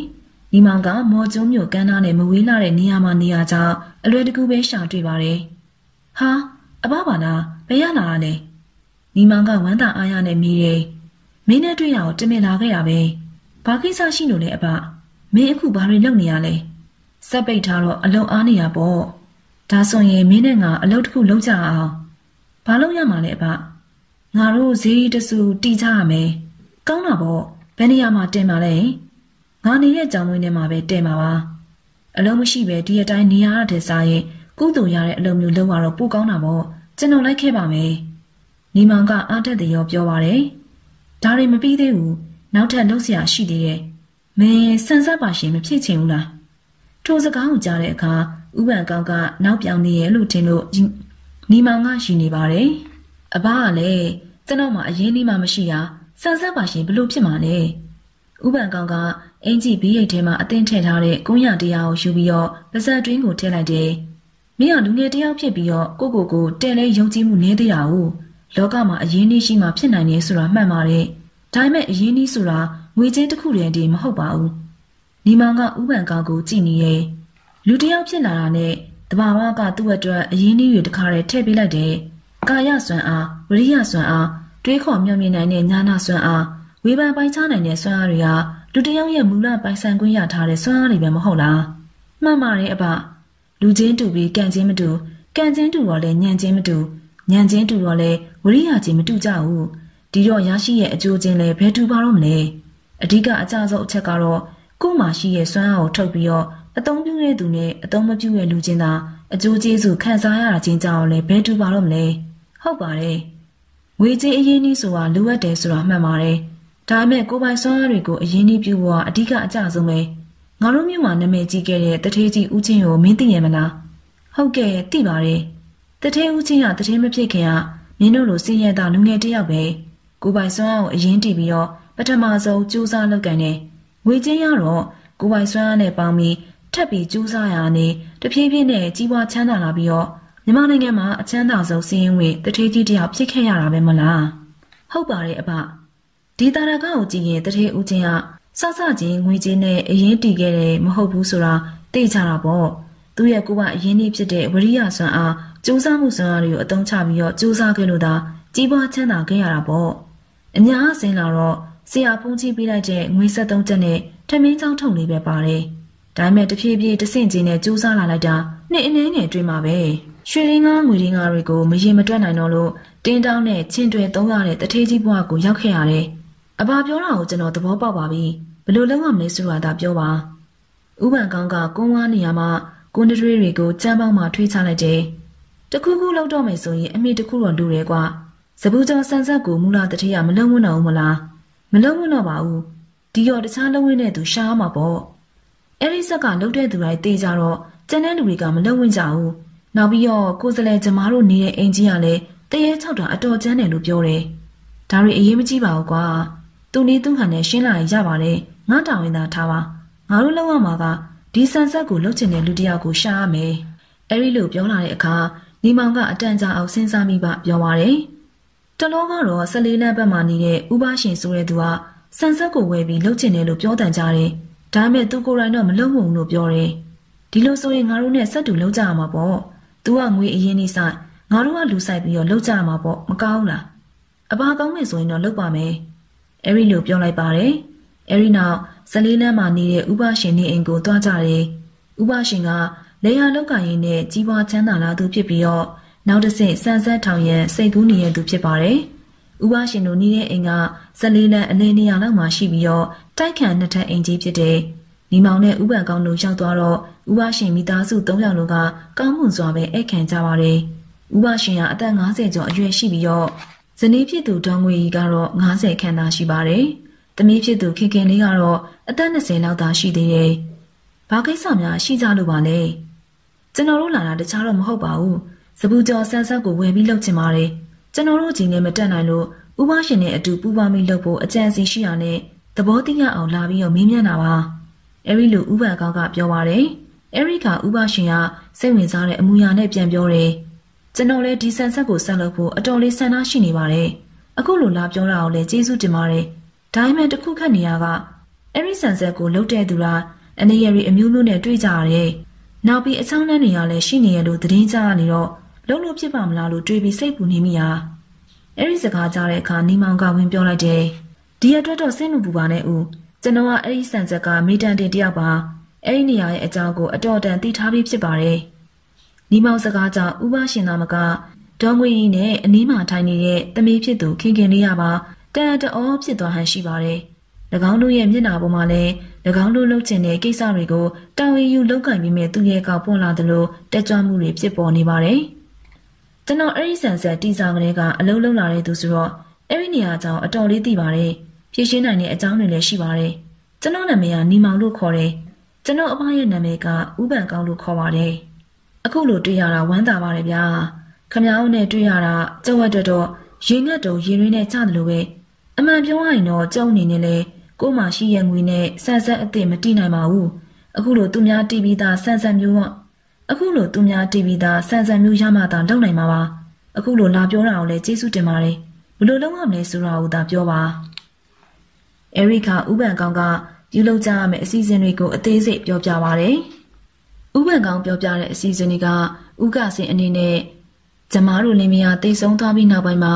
ဒီမောင်ကမော်ကျုံမြို့ကမ်းနားနဲ့မဝေးလာတဲ့နေရာမှာနေရာကြောင့်အလွယ်တကူပဲရှာတွေ့ပါတယ်ဟာအဘပါလားဘယ်ရလာတာလဲညီမောင်ကဝမ်းသာအားရနဲ့မိတယ်။မင်းနဲ့တွေ့တာကိုတမင်လာခဲ့တာပဲ။ဘာကိစ္စရှိလို့လဲအဖ။မင်းအခုဘာတွေလုပ်နေရလဲ။စက်ပိတ်ထားတော့အလုံအားနေရပေါ့။ဒါဆိုရင်မင်းနဲ့ငါအလုပ်တစ်ခုလုပ်ကြအောင်။ဘာလုပ်ရမှာလဲအဖ။ငါတို့ဈေးတဆူတီးကြရမယ်။ကောင်းတာပေါ့။ဘယ်နေရာမှာတင်ပါလဲ။ငါနေတဲ့ကြောင်ဝင်းထဲမှာပဲတင်ပါပါ။အလုံးမရှိပဲဒီအတိုင်းနေရတဲ့စားရင်ကုသိုလ်ရတဲ့အလုပ်မျိုးလုပ်ရတော့ပိုကောင်းတာပေါ့။ကျွန်တော်လိုက်ခဲ့ပါမယ်။ညီမောင်ကအားတက်တယ်ရောပြောပါတယ်။ဒါတွေမပြီးသေးဘူး။နောက်ထပ်လုပ်เสียရှိသေးတယ်။မင်းစံစားပါရှင်မဖြစ်ချင်ဘူးလား။ထိုစကားကိုကြားတဲ့အခါဥပန်ကောင်းကနောက်ပြောင်နေရဲ့လို့ထင်လို့နီမောင်ကရှင်နေပါတယ်။အဘကလည်းကျွန်တော်မှအရင်နီးမှမရှိတာစံစားပါရှင်ဘလို့ဖြစ်မှာလဲ။ဥပန်ကောင်းကအင်ကြီးဘေးရိတ်ထဲမှာအတင်းထည့်ထားတဲ့ကုန်းရတရားကိုယူပြီးတော့ပါဇက်တွင်းကိုထည့်လိုက်တယ်။မင်းကလူငယ်တယောက်ဖြစ်ပြီးတော့ကိုကိုကိုတဲလဲယုံကြည်မှုနည်းသေးတာ ው လောကမှာအရင်နေ့ရှိမှဖြစ်နိုင်တယ်ဆိုတာမှန်ပါတယ်။ဒါပေမဲ့အရင်းနှီးဆိုတာငွေချင်းတစ်ခုတည်းတည်းမဟုတ်ပါဘူး။ဒီမောင်ကဥပန်ကားကိုကြည်နေရဲ့လူတယောက်ဖြစ်လာတာနဲ့တဘာဝကသူ့အတွက်အရင်းနှီးတွေတစ်ခါတည်းထည့်ပေးလိုက်တယ်။ကာယစွမ်းအားဝရိယစွမ်းအားတွေးခေါ်မျှော်မြင်နိုင်တဲ့ဉာဏစွမ်းအားဝေဖန်ပိုင်းခြားနိုင်တဲ့စွမ်းအားတွေဟာလူတယောက်ရဲ့မူလပိုင်ဆိုင်ခွင့်ရထားတဲ့စွမ်းအားတွေပဲမဟုတ်လား။မှန်ပါတယ်အဘလူချင်းတူပြီးကန့်ချင်းမတူကန့်ချင်းတူတော့လည်းညံချင်းမတူညံချင်းတူတော့လည်းဝရိယချင်းမတူကြဘူး။ဒီတော့ရရှိရဲ့အကျိုးချင်းလည်းဘယ်တူပါတော့မလဲအဓိကအကြဆုံးအချက်ကတော့ကို့မှာရှိရဲ့စွမ်းအားကိုထုတ်ပြီးတော့အသုံးပြုတဲ့သူနဲ့အသုံးမပြုတဲ့လူချင်းသာအကျိုးကျေးဇူးခံစားရတာချင်းကြောင့်လည်းဘယ်တူပါတော့မလဲဟုတ်ပါတယ်ငွေကြေးအရင်းနှီးဆိုတာလိုအပ်တယ်ဆိုတာမှန်ပါတယ်ဒါပေမဲ့ကိုပိုင်စွမ်းအားတွေကိုအရင်းနှီးပြုဖို့ကအဓိကအကျဆုံးပဲငါတို့မြို့မှာနာမည်ကြီးခဲ့တဲ့တထေးကြီးဦးချင်းကိုမင်းသိရမလားဟုတ်ကဲ့သိပါတယ်တထေးဦးချင်းကတထေးမဖြစ်ခင်ကမင်းတို့လိုစင်ရတာလူငယ်တယောက်ပဲကိုပိုင်စွမ်းအားကိုအရင်တည်ပြီးတော့ပထမဆုံးကြိုးစားလုပ်ကန်တယ်။ငွေချင်းရတော့ကိုပိုင်စွမ်းအားနဲ့ပေါင်းပြီးထပ်ပြီးကြိုးစားရနေတဖြည်းဖြည်းနဲ့ကြီးပွားချမ်းသာလာပြီးတော့မြန်မာနိုင်ငံမှာအချမ်းသာဆုံးစီးရင်ဝင်တထေးကြီးတယောက်ဖြစ်ခဲ့ရတာပဲမလား။ဟုတ်ပါတယ်အဖ။ဒီတာရကကိုကြည့်ရင်တထေးဦးချင်းကစစချင်းငွေချင်းနဲ့အရင်တည်ခဲ့တယ်မဟုတ်ဘူးဆိုတာသိကြတာပေါ့။သူ့ရဲ့ကိုကအရင်နေ့ဖြစ်တဲ့ဝရိယစွမ်းအားစူးစမ်းမှုစွမ်းအားတွေကိုအသုံးချပြီးတော့စူးစမ်းခဲ့လို့သာကြီးပွားချမ်းသာခဲ့ရတာပေါ့။အညာအစင်းလာတော့ဆရာဖုန်းချပေးလိုက်တဲ့ငွေ73ကျပ်နဲ့ထမင်းကြောင်းထုတ်လေးပဲပါတယ်။ဒါပေမဲ့တဖြည်းဖြည်းတဆင့်ချင်းနဲ့ကြိုးစားလာလိုက်တာနှစ်အနည်းငယ်တွင်းမှာပဲ။ရွှေရင်းကားငွေရင်းကားတွေကိုမရင်မတွက်နိုင်တော့လို့တင်းတောင်းနဲ့ချင်းတွယ်သုံးရတဲ့တထေးကြီးဘဝကိုရောက်ခဲ့ရတယ်။အဘပြောတာကိုကျွန်တော်သဘောပေါက်ပါပြီ။ဘလို့လုံးဝမလဲဆိုတာဒါပြောပါ။ဥပန်ကောင်းကကွန်းဝါနေရာမှာကွန်းတွေတွေကိုကြမ်းပေါက်မှထွေးချလိုက်တယ်။တခုခုလောက်တော့မယ်ဆိုရင် အမိတခုတော့လူတယ်ကွာ။စပူးကြောင်ဆန်ဆက်ကိုမူလာတထရမလုံးဝတော့မလားမလုံးဝတော့ပါဘူးဒီရောတခြားလုံးဝတဲ့သူရှားမှာပေါ့အဲ့ဒီဆက်ကလုံးတဲ့သူတိုင်းတေးကြတော့ကျန်တဲ့လူတွေကမလုံးဝကြဘူးနောက်ပြီးတော့ကိုစလဲကျမတို့နေတဲ့အိမ်ကြီးကလည်းတရေချောက်တာအတော်ကျန်းတယ်လို့ပြောတယ်ဒါတွေအရေးမကြီးပါဘူးကွာသူနေသူဟန်နဲ့ရှင်းလာရပါတယ်ငါတောင်းရင်သာထားပါငါတို့လောက်ရမှာကဒီဆန်ဆက်ကိုလုတ်ချင်တဲ့လူတယောက်ကိုရှာရမယ်အဲ့ဒီလိုပြောလာတဲ့အခါညီမောင်က အတန်ကြာအောင်စဉ်းစားမိပါပြောပါတယ်။တလောကတော့၁၄လမ်းဘက်မှာနေတဲ့ဥပရှင်ဆိုတဲ့သူဟာဆန်ဆက်ကိုဝယ်ပြီးလှုပ်ချင်တယ်လို့ပြောတန်ကြတယ်။ဒါပေမဲ့သူကိုယ်တိုင်တော့မလှုပ်ဘူးလို့ပြောတယ်။ဒီလိုဆိုရင်ငါတို့နဲ့ဆက်တူလှုပ်ကြရမှာပေါ့။ तू ကငွေအရင်နေဆိုင်ငါတို့ကလူဆိုင်ပြီးတော့လှုပ်ကြရမှာပေါ့မကောင်းလား။အပါကောင်းမယ်ဆိုရင်တော့လှုပ်ပါမယ်။အဲဒီလိုပြောလိုက်ပါတယ်။အဲဒီနောက်၁၄လမ်းမှာနေတဲ့ဥပရှင်နေအိမ်ကိုသွားကြတယ်။ဥပရှင်ကလေယာလောက်ကရင်နဲ့ကြီးပွားချမ်းသာလာသူဖြစ်ပြီးတော့နောက်တစ်ဆင့်ဆန်ဆက်ထောင်ရန်စိတ်ကူးနေရသူဖြစ်ပါတယ်။ဥပရှင်တို့နေတဲ့အိမ်က14လမ်းအလင်းနေရာလောက်မှာရှိပြီးတော့တိုက်ခန့်နှစ်ထပ်အိမ်ကြီးဖြစ်တဲ့ညီမောင်နဲ့ဥပန်ကောင်းတို့ရောက်သွားတော့ဥပရှင်မိသားစု၃ယောက်လုံးကကောင်းမွန်စွာပဲဧကန်ကြပါတယ်။ဥပရှင်ကအသက်50ကျော်အရွယ်ရှိပြီးတော့ဇနီးဖြစ်သူဒေါငွေကြီးကတော့90ခန့်သာရှိပါတယ်။သမီးဖြစ်သူခင်ခင်လေးကတော့အသက်20လောက်သာရှိသေးတယ်။ဘာကိစ္စများရှိကြလို့ပါလဲ။ကျွန်တော်တို့လာတာတခြားတော့မဟုတ်ပါဘူး။စပူကြော်ဆန်ဆက်ကိုဝင်ပြီးလှုပ်ချင်ပါတယ်။ကျွန်တော်တို့ကြီးနဲ့မတက်နိုင်လို့ဥပရှင်နဲ့အတူပူပေါင်းပြီးလှုပ်ဖို့အကြံစီရှိရနဲ့သဘောတိရအောင်လာပြီးတော့မင်းမြန်တာပါ။အဲဒီလိုဥပန်ကောင်းကပြောပါတယ်။အဲဒီကဥပရှင်ကစိတ်ဝင်စားတဲ့အမူအရာနဲ့ပြန်ပြောတယ်။ကျွန်တော်လည်းဒီဆန်ဆက်ကိုဆက်လုပ်ဖို့အတော်လေးဆန္ဒရှိနေပါတယ်။အခုလိုလာပြောတာအောင်လည်းကျေးဇူးတင်ပါတယ်။ဒါပေမဲ့တခုခက်နေရကအဲဒီဆန်ဆက်ကိုလှုပ်တဲ့သူကအနေရည်အမျိုးမျိုးနဲ့တွေ့ကြရတယ်။နောက်ပြီးအချောင်းနှန်းတွေကလည်းရှိနေရလို့သတင်းကြားရနေတော့လှုပ်လို့ဖြစ်ပါမလားလို့တွေးပြီးစိတ်ပူနေမိဟာအဲ့ဒီစကားကြားတဲ့အခါနေမောင်ကဝင်ပြောလိုက်တယ်ဒီအတွက်တော့ဆင်းလူပူပါနဲ့ဦးကျွန်တော်ကအဲ့ဒီဆန်ချက်ကမေတန်တင်တယောက်ပါအဲ့ဒီနေရာရဲ့အကြောင်းကိုအတော်တန်သိထားပြီးဖြစ်ပါတယ်နီမောင်စကားကြောင့်ဥပရှင်သားမကဒေါငွေရင်နဲ့အနီးမှာထိုင်နေတဲ့တမီးဖြစ်သူခင်ခင်လေးရပါတန်တအောဖြစ်သွားဟန်ရှိပါတယ်၎င်းတို့ရဲ့မျက်နှာပေါ်မှာလည်း၎င်းတို့လှုပ်ချင်တဲ့ကိစ္စတွေကိုတာဝန်ယူလုပ်ကင်ပြီးမဲ့သူရဲ့ကောက်ပွန်လာသလိုတက်ကြွမှုတွေဖြစ်ပေါ်နေပါတယ်။ကျွန်တော်အဲ့ဒီဆန်ဆက်တီစာကလေးကအလုံးလုံးလာတဲ့သူဆိုတော့အဲ့ဒီနေရာအကြောင်းအတော်လေးသိပါတယ်ဖြည့်ရှင်းနိုင်တဲ့အကြောင်းတွေလည်းရှိပါတယ်ကျွန်တော်နာမည်ကနီမောင်လို့ခေါ်တယ်ကျွန်တော်အဖရဲ့နာမည်ကဥပန်ကောင်းလို့ခေါ်ပါတယ်အခုလိုတွေ့ရတာဝမ်းသာပါတယ်ဗျာခမ ्या ဦးနဲ့တွေ့ရတာကြက်ဝက်တွက်တော့ရေငတ်တုံရေရင်းနဲ့ကြတယ်လို့ပဲအမှန်ပြောရရင်တော့ကြုံနေနေလေကို့မှာရှိရငွေနဲ့ဆန်ဆက်အစ်စ်မတိနိုင်ပါဘူးအခုလိုသူများတီးပြီးသားဆန်ဆက်မျိုးကအခုလိုသူများတီးပြီးသားဆန်ဆန်မျိုးရမှသာလုပ်နိုင်မှာပါအခုလိုလာပြောတာကိုလည်းကျေးဇူးတင်ပါတယ်ဘလို့လုံးဝမလဲဆိုတာကိုသာပြောပါအဲရီကဥပန်ကောင်ကယူလုပ်ကြရမယ့်အစီအစဉ်တွေကိုအသေးစိတ်ပြောပြပါတယ်ဥပန်ကောင်ပြောပြတဲ့အစီအစဉ်တွေကဥကစင်အနေနဲ့ကျမတို့လင်မယားတိတ်ဆုံးသွားပြီးနောက်ပိုင်းမှာ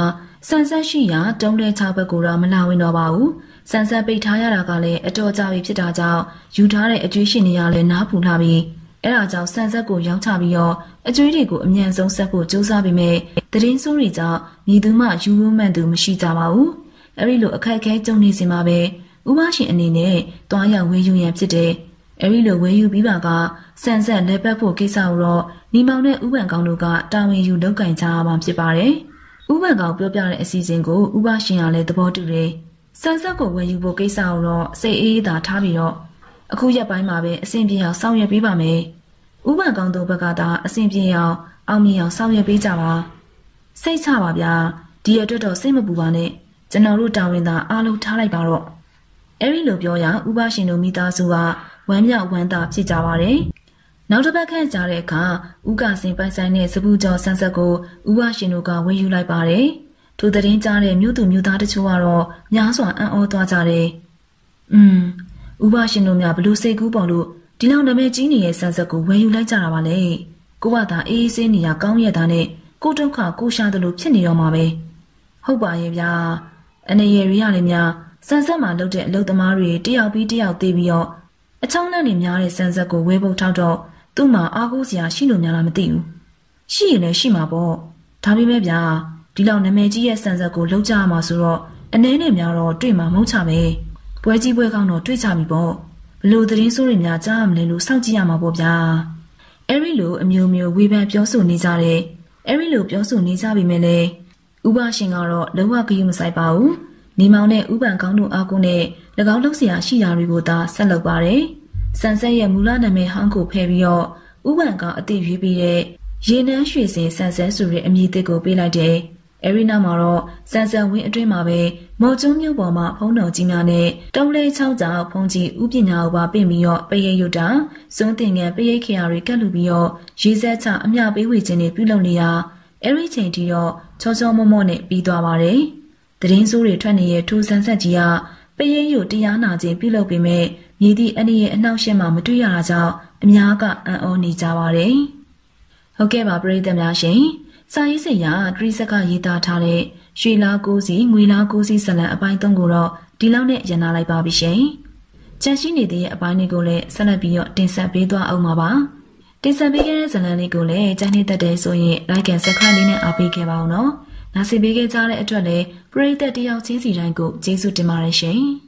ဆန်ဆက်ရှိရာတုံးတဲ့ခြောက်ဘက်ကိုတော့မလာဝင်တော့ပါဘူးဆန်ဆက်ပိတ်ထားရတာကလည်းအတော်ကြာပြီဖြစ်တာကြောင့်ယူထားတဲ့အကျွေးရှင်တွေကလည်းနားပူလာပြီးအဲဒါကြောင့်ဆန်ဆက်ကိုရောင်းချပြီးတော့အကျွေးတွေကိုအမြန်ဆုံးဆက်ဖို့ကြိုးစားပေမဲ့သတင်းစိုးတွေကြောင့်မြည်သူမှယူဝမှန်သူမရှိကြပါဘူး။အဲဒီလိုအခက်အခဲကြုံနေစမှာပဲဥပရှင်အနေနဲ့တွားရောက်ဝေယူရန်ဖြစ်တဲ့အဲဒီလိုဝေယူပြီးပါကဆန်ဆက်လက်ပတ်ဖို့ကိစ္စကိုတော့ညီမောင်နဲ့ဥပန်ကောင်တို့ကတာဝန်ယူလုပ်ကင်ကြရမှာဖြစ်ပါတယ်။ဥပန်ကောင်ပြောပြတဲ့အစီအစဉ်ကိုဥပရှင်ကလည်းသဘောတူတယ်။ဆန်ဆက်ကိုဝေယူဖို့ကိစ္စကိုတော့စိတ်အေးအေးသာထားပြီးတော့အခုရက်ပိုင်းမှာပဲအဆင်ပြေအောင်ဆောင်ရွက်ပေးပါမယ်။ဥပကောင်းသူဘက်ကသာအဆင်ပြေအောင်အောင်မြင်အောင်ဆောင်ရွက်ပေးကြပါစိတ်ချပါဗျာဒီအတွက်တော့စိတ်မပူပါနဲ့ကျွန်တော်တို့တာဝန်သာအားလုံးထားလိုက်ပါတော့အဲဒီလိုပြောရဥပရှင်တို့မိသားစုကဝမ်းမြောက်ဝမ်းသာဖြစ်ကြပါတယ်နောက်တစ်ပတ်ခန့်ကြာတဲ့အခါဥကစင်ပိုင်ဆိုင်တဲ့စပူကျော်ဆန်းဆက်ကိုဥပရှင်တို့ကဝေယူလိုက်ပါတယ်သူသတင်းကြားတဲ့မြို့သူမြို့သားတချို့ကတော့များစွာအံ့ဩသွားကြတယ်။음ဥပရှင်တို့များဘလို့စိတ်ကူးပေါ်လို့ဒီလောက်နာမည်ကြီးနေတဲ့ဆန်ဆက်ကိုဝယ်ယူလိုက်ကြတာပါလေကိုကသာအေးအေးဆေးနေရကောင်းရတာနဲ့ကိုဒုက္ခကိုရှာတယ်လို့ဖြစ်နေတော့မှာပဲဟုတ်ပါရဲ့ဗျာအနေရရီရလည်းများဆန်ဆက်မှာလုပ်တဲ့အလုပ်သမားတွေတယောက်ပြီးတယောက်သေးပြီးတော့အချောင်းလက်တွေများတဲ့ဆန်ဆက်ကိုဝဲဖို့ထောက်တော့သူ့မှာအားကိုးစရာရှိလို့များလားမသိဘူးရှိရင်လည်းရှိမှာပေါ့ဒါပေမဲ့ဗျာဒီလောက်နာမည်ကြီးရဲ့ဆန်ဆက်ကိုလှုပ်ကြရမှာဆိုတော့အနည်းနဲ့များတော့တွေ့မှာမဟုတ်ချပဲပွဲကြီးပွဲကောင်းတော့တွေ့ချပြီပေါ့ဘလို့သတင်းဆိုးတွေများကြားရမလဲလို့စောင့်ကြည့်ရမှာပေါ့ဗျာအဲဒီလိုအမျိုးမျိုးဝေဖန်ပြောဆိုနေကြတယ်အဲဒီလိုပြောဆိုနေကြပြီမဲ့လေဥပရှင်ကတော့လုံးဝဂရုမစိုက်ပါဘူးနေမောင်နဲ့ဥပန်ကောင်းတို့အားကိုးနဲ့၎င်းလုပ်เสียရှိရာတွေကိုသာဆက်လုပ်ပါတယ်စံဆက်ရဲ့မူလနာမည်ဟောင်းကိုဖယ်ပြီးတော့ဥပန်ကအတိရွေးပြီးတဲ့ရေနန်းရွှေစင်စံဆက်ဆိုတဲ့အမည်အသစ်ကိုပေးလိုက်တယ်အဲဒီနောက်မှာတော့စံစံဝင်းအတွင်းမှာပဲမော်ကျွန်းမြို့ပေါ်မှာဖုံးတော်ကြီးများနဲ့တုံးလေး၆ကြောင်ဖုံးကြီးဥပညာဥပါပင့်ပြီးတော့ပရိယုတ်တာစွန်းတင်ငယ်ပရိခေယာတွေကတ်လူပြီးတော့ရေစက်ချအမြပေးဝေခြင်းတွေပြုလုပ်နေရအဲဒီချိန်ထိတော့ချောချောမောမောနဲ့ပြီးသွားပါတယ်။တရင်စိုးတွေထွက်နေတဲ့ထိုးဆန်းဆက်ကြီးကပရိယုတ်တရားနာခြင်းပြုလုပ်ပေမဲ့မြည်သည့်အနေရဲ့အနောက်ရှင်းမှာမတွေ့ရတာကြောင့်အများကအံ့ဩနေကြပါတယ်။ဟုတ်ကဲ့ပါပရိသတ်များရှင်။စာရေးဆရာတရိစကရေးသားထားတဲ့ရွှေလားကိုစီငွေလားကိုစီဇလံအပိုင်း၃ကိုတော့ဒီလောက်နဲ့ရန်နာလိုက်ပါပြီရှင်။ကြန့်ရှိနေတဲ့အပိုင်းတွေကိုလည်းဆက်လက်ပြီးတော့တင်ဆက်ပေးသွားအောင်ပါပါ။တင်ဆက်ပေးခဲ့တဲ့ဇလံလေးကိုလည်းကြိုက်နေတတ်တယ်ဆိုရင် like and subscribe လေးနဲ့အားပေးခဲ့ပါအောင်နော်။နားဆင်ပေးခဲ့ကြတဲ့အတွက်လည်းပရိသတ်တယောက်ချင်းစီတိုင်းကိုကျေးဇူးတင်ပါတယ်ရှင်။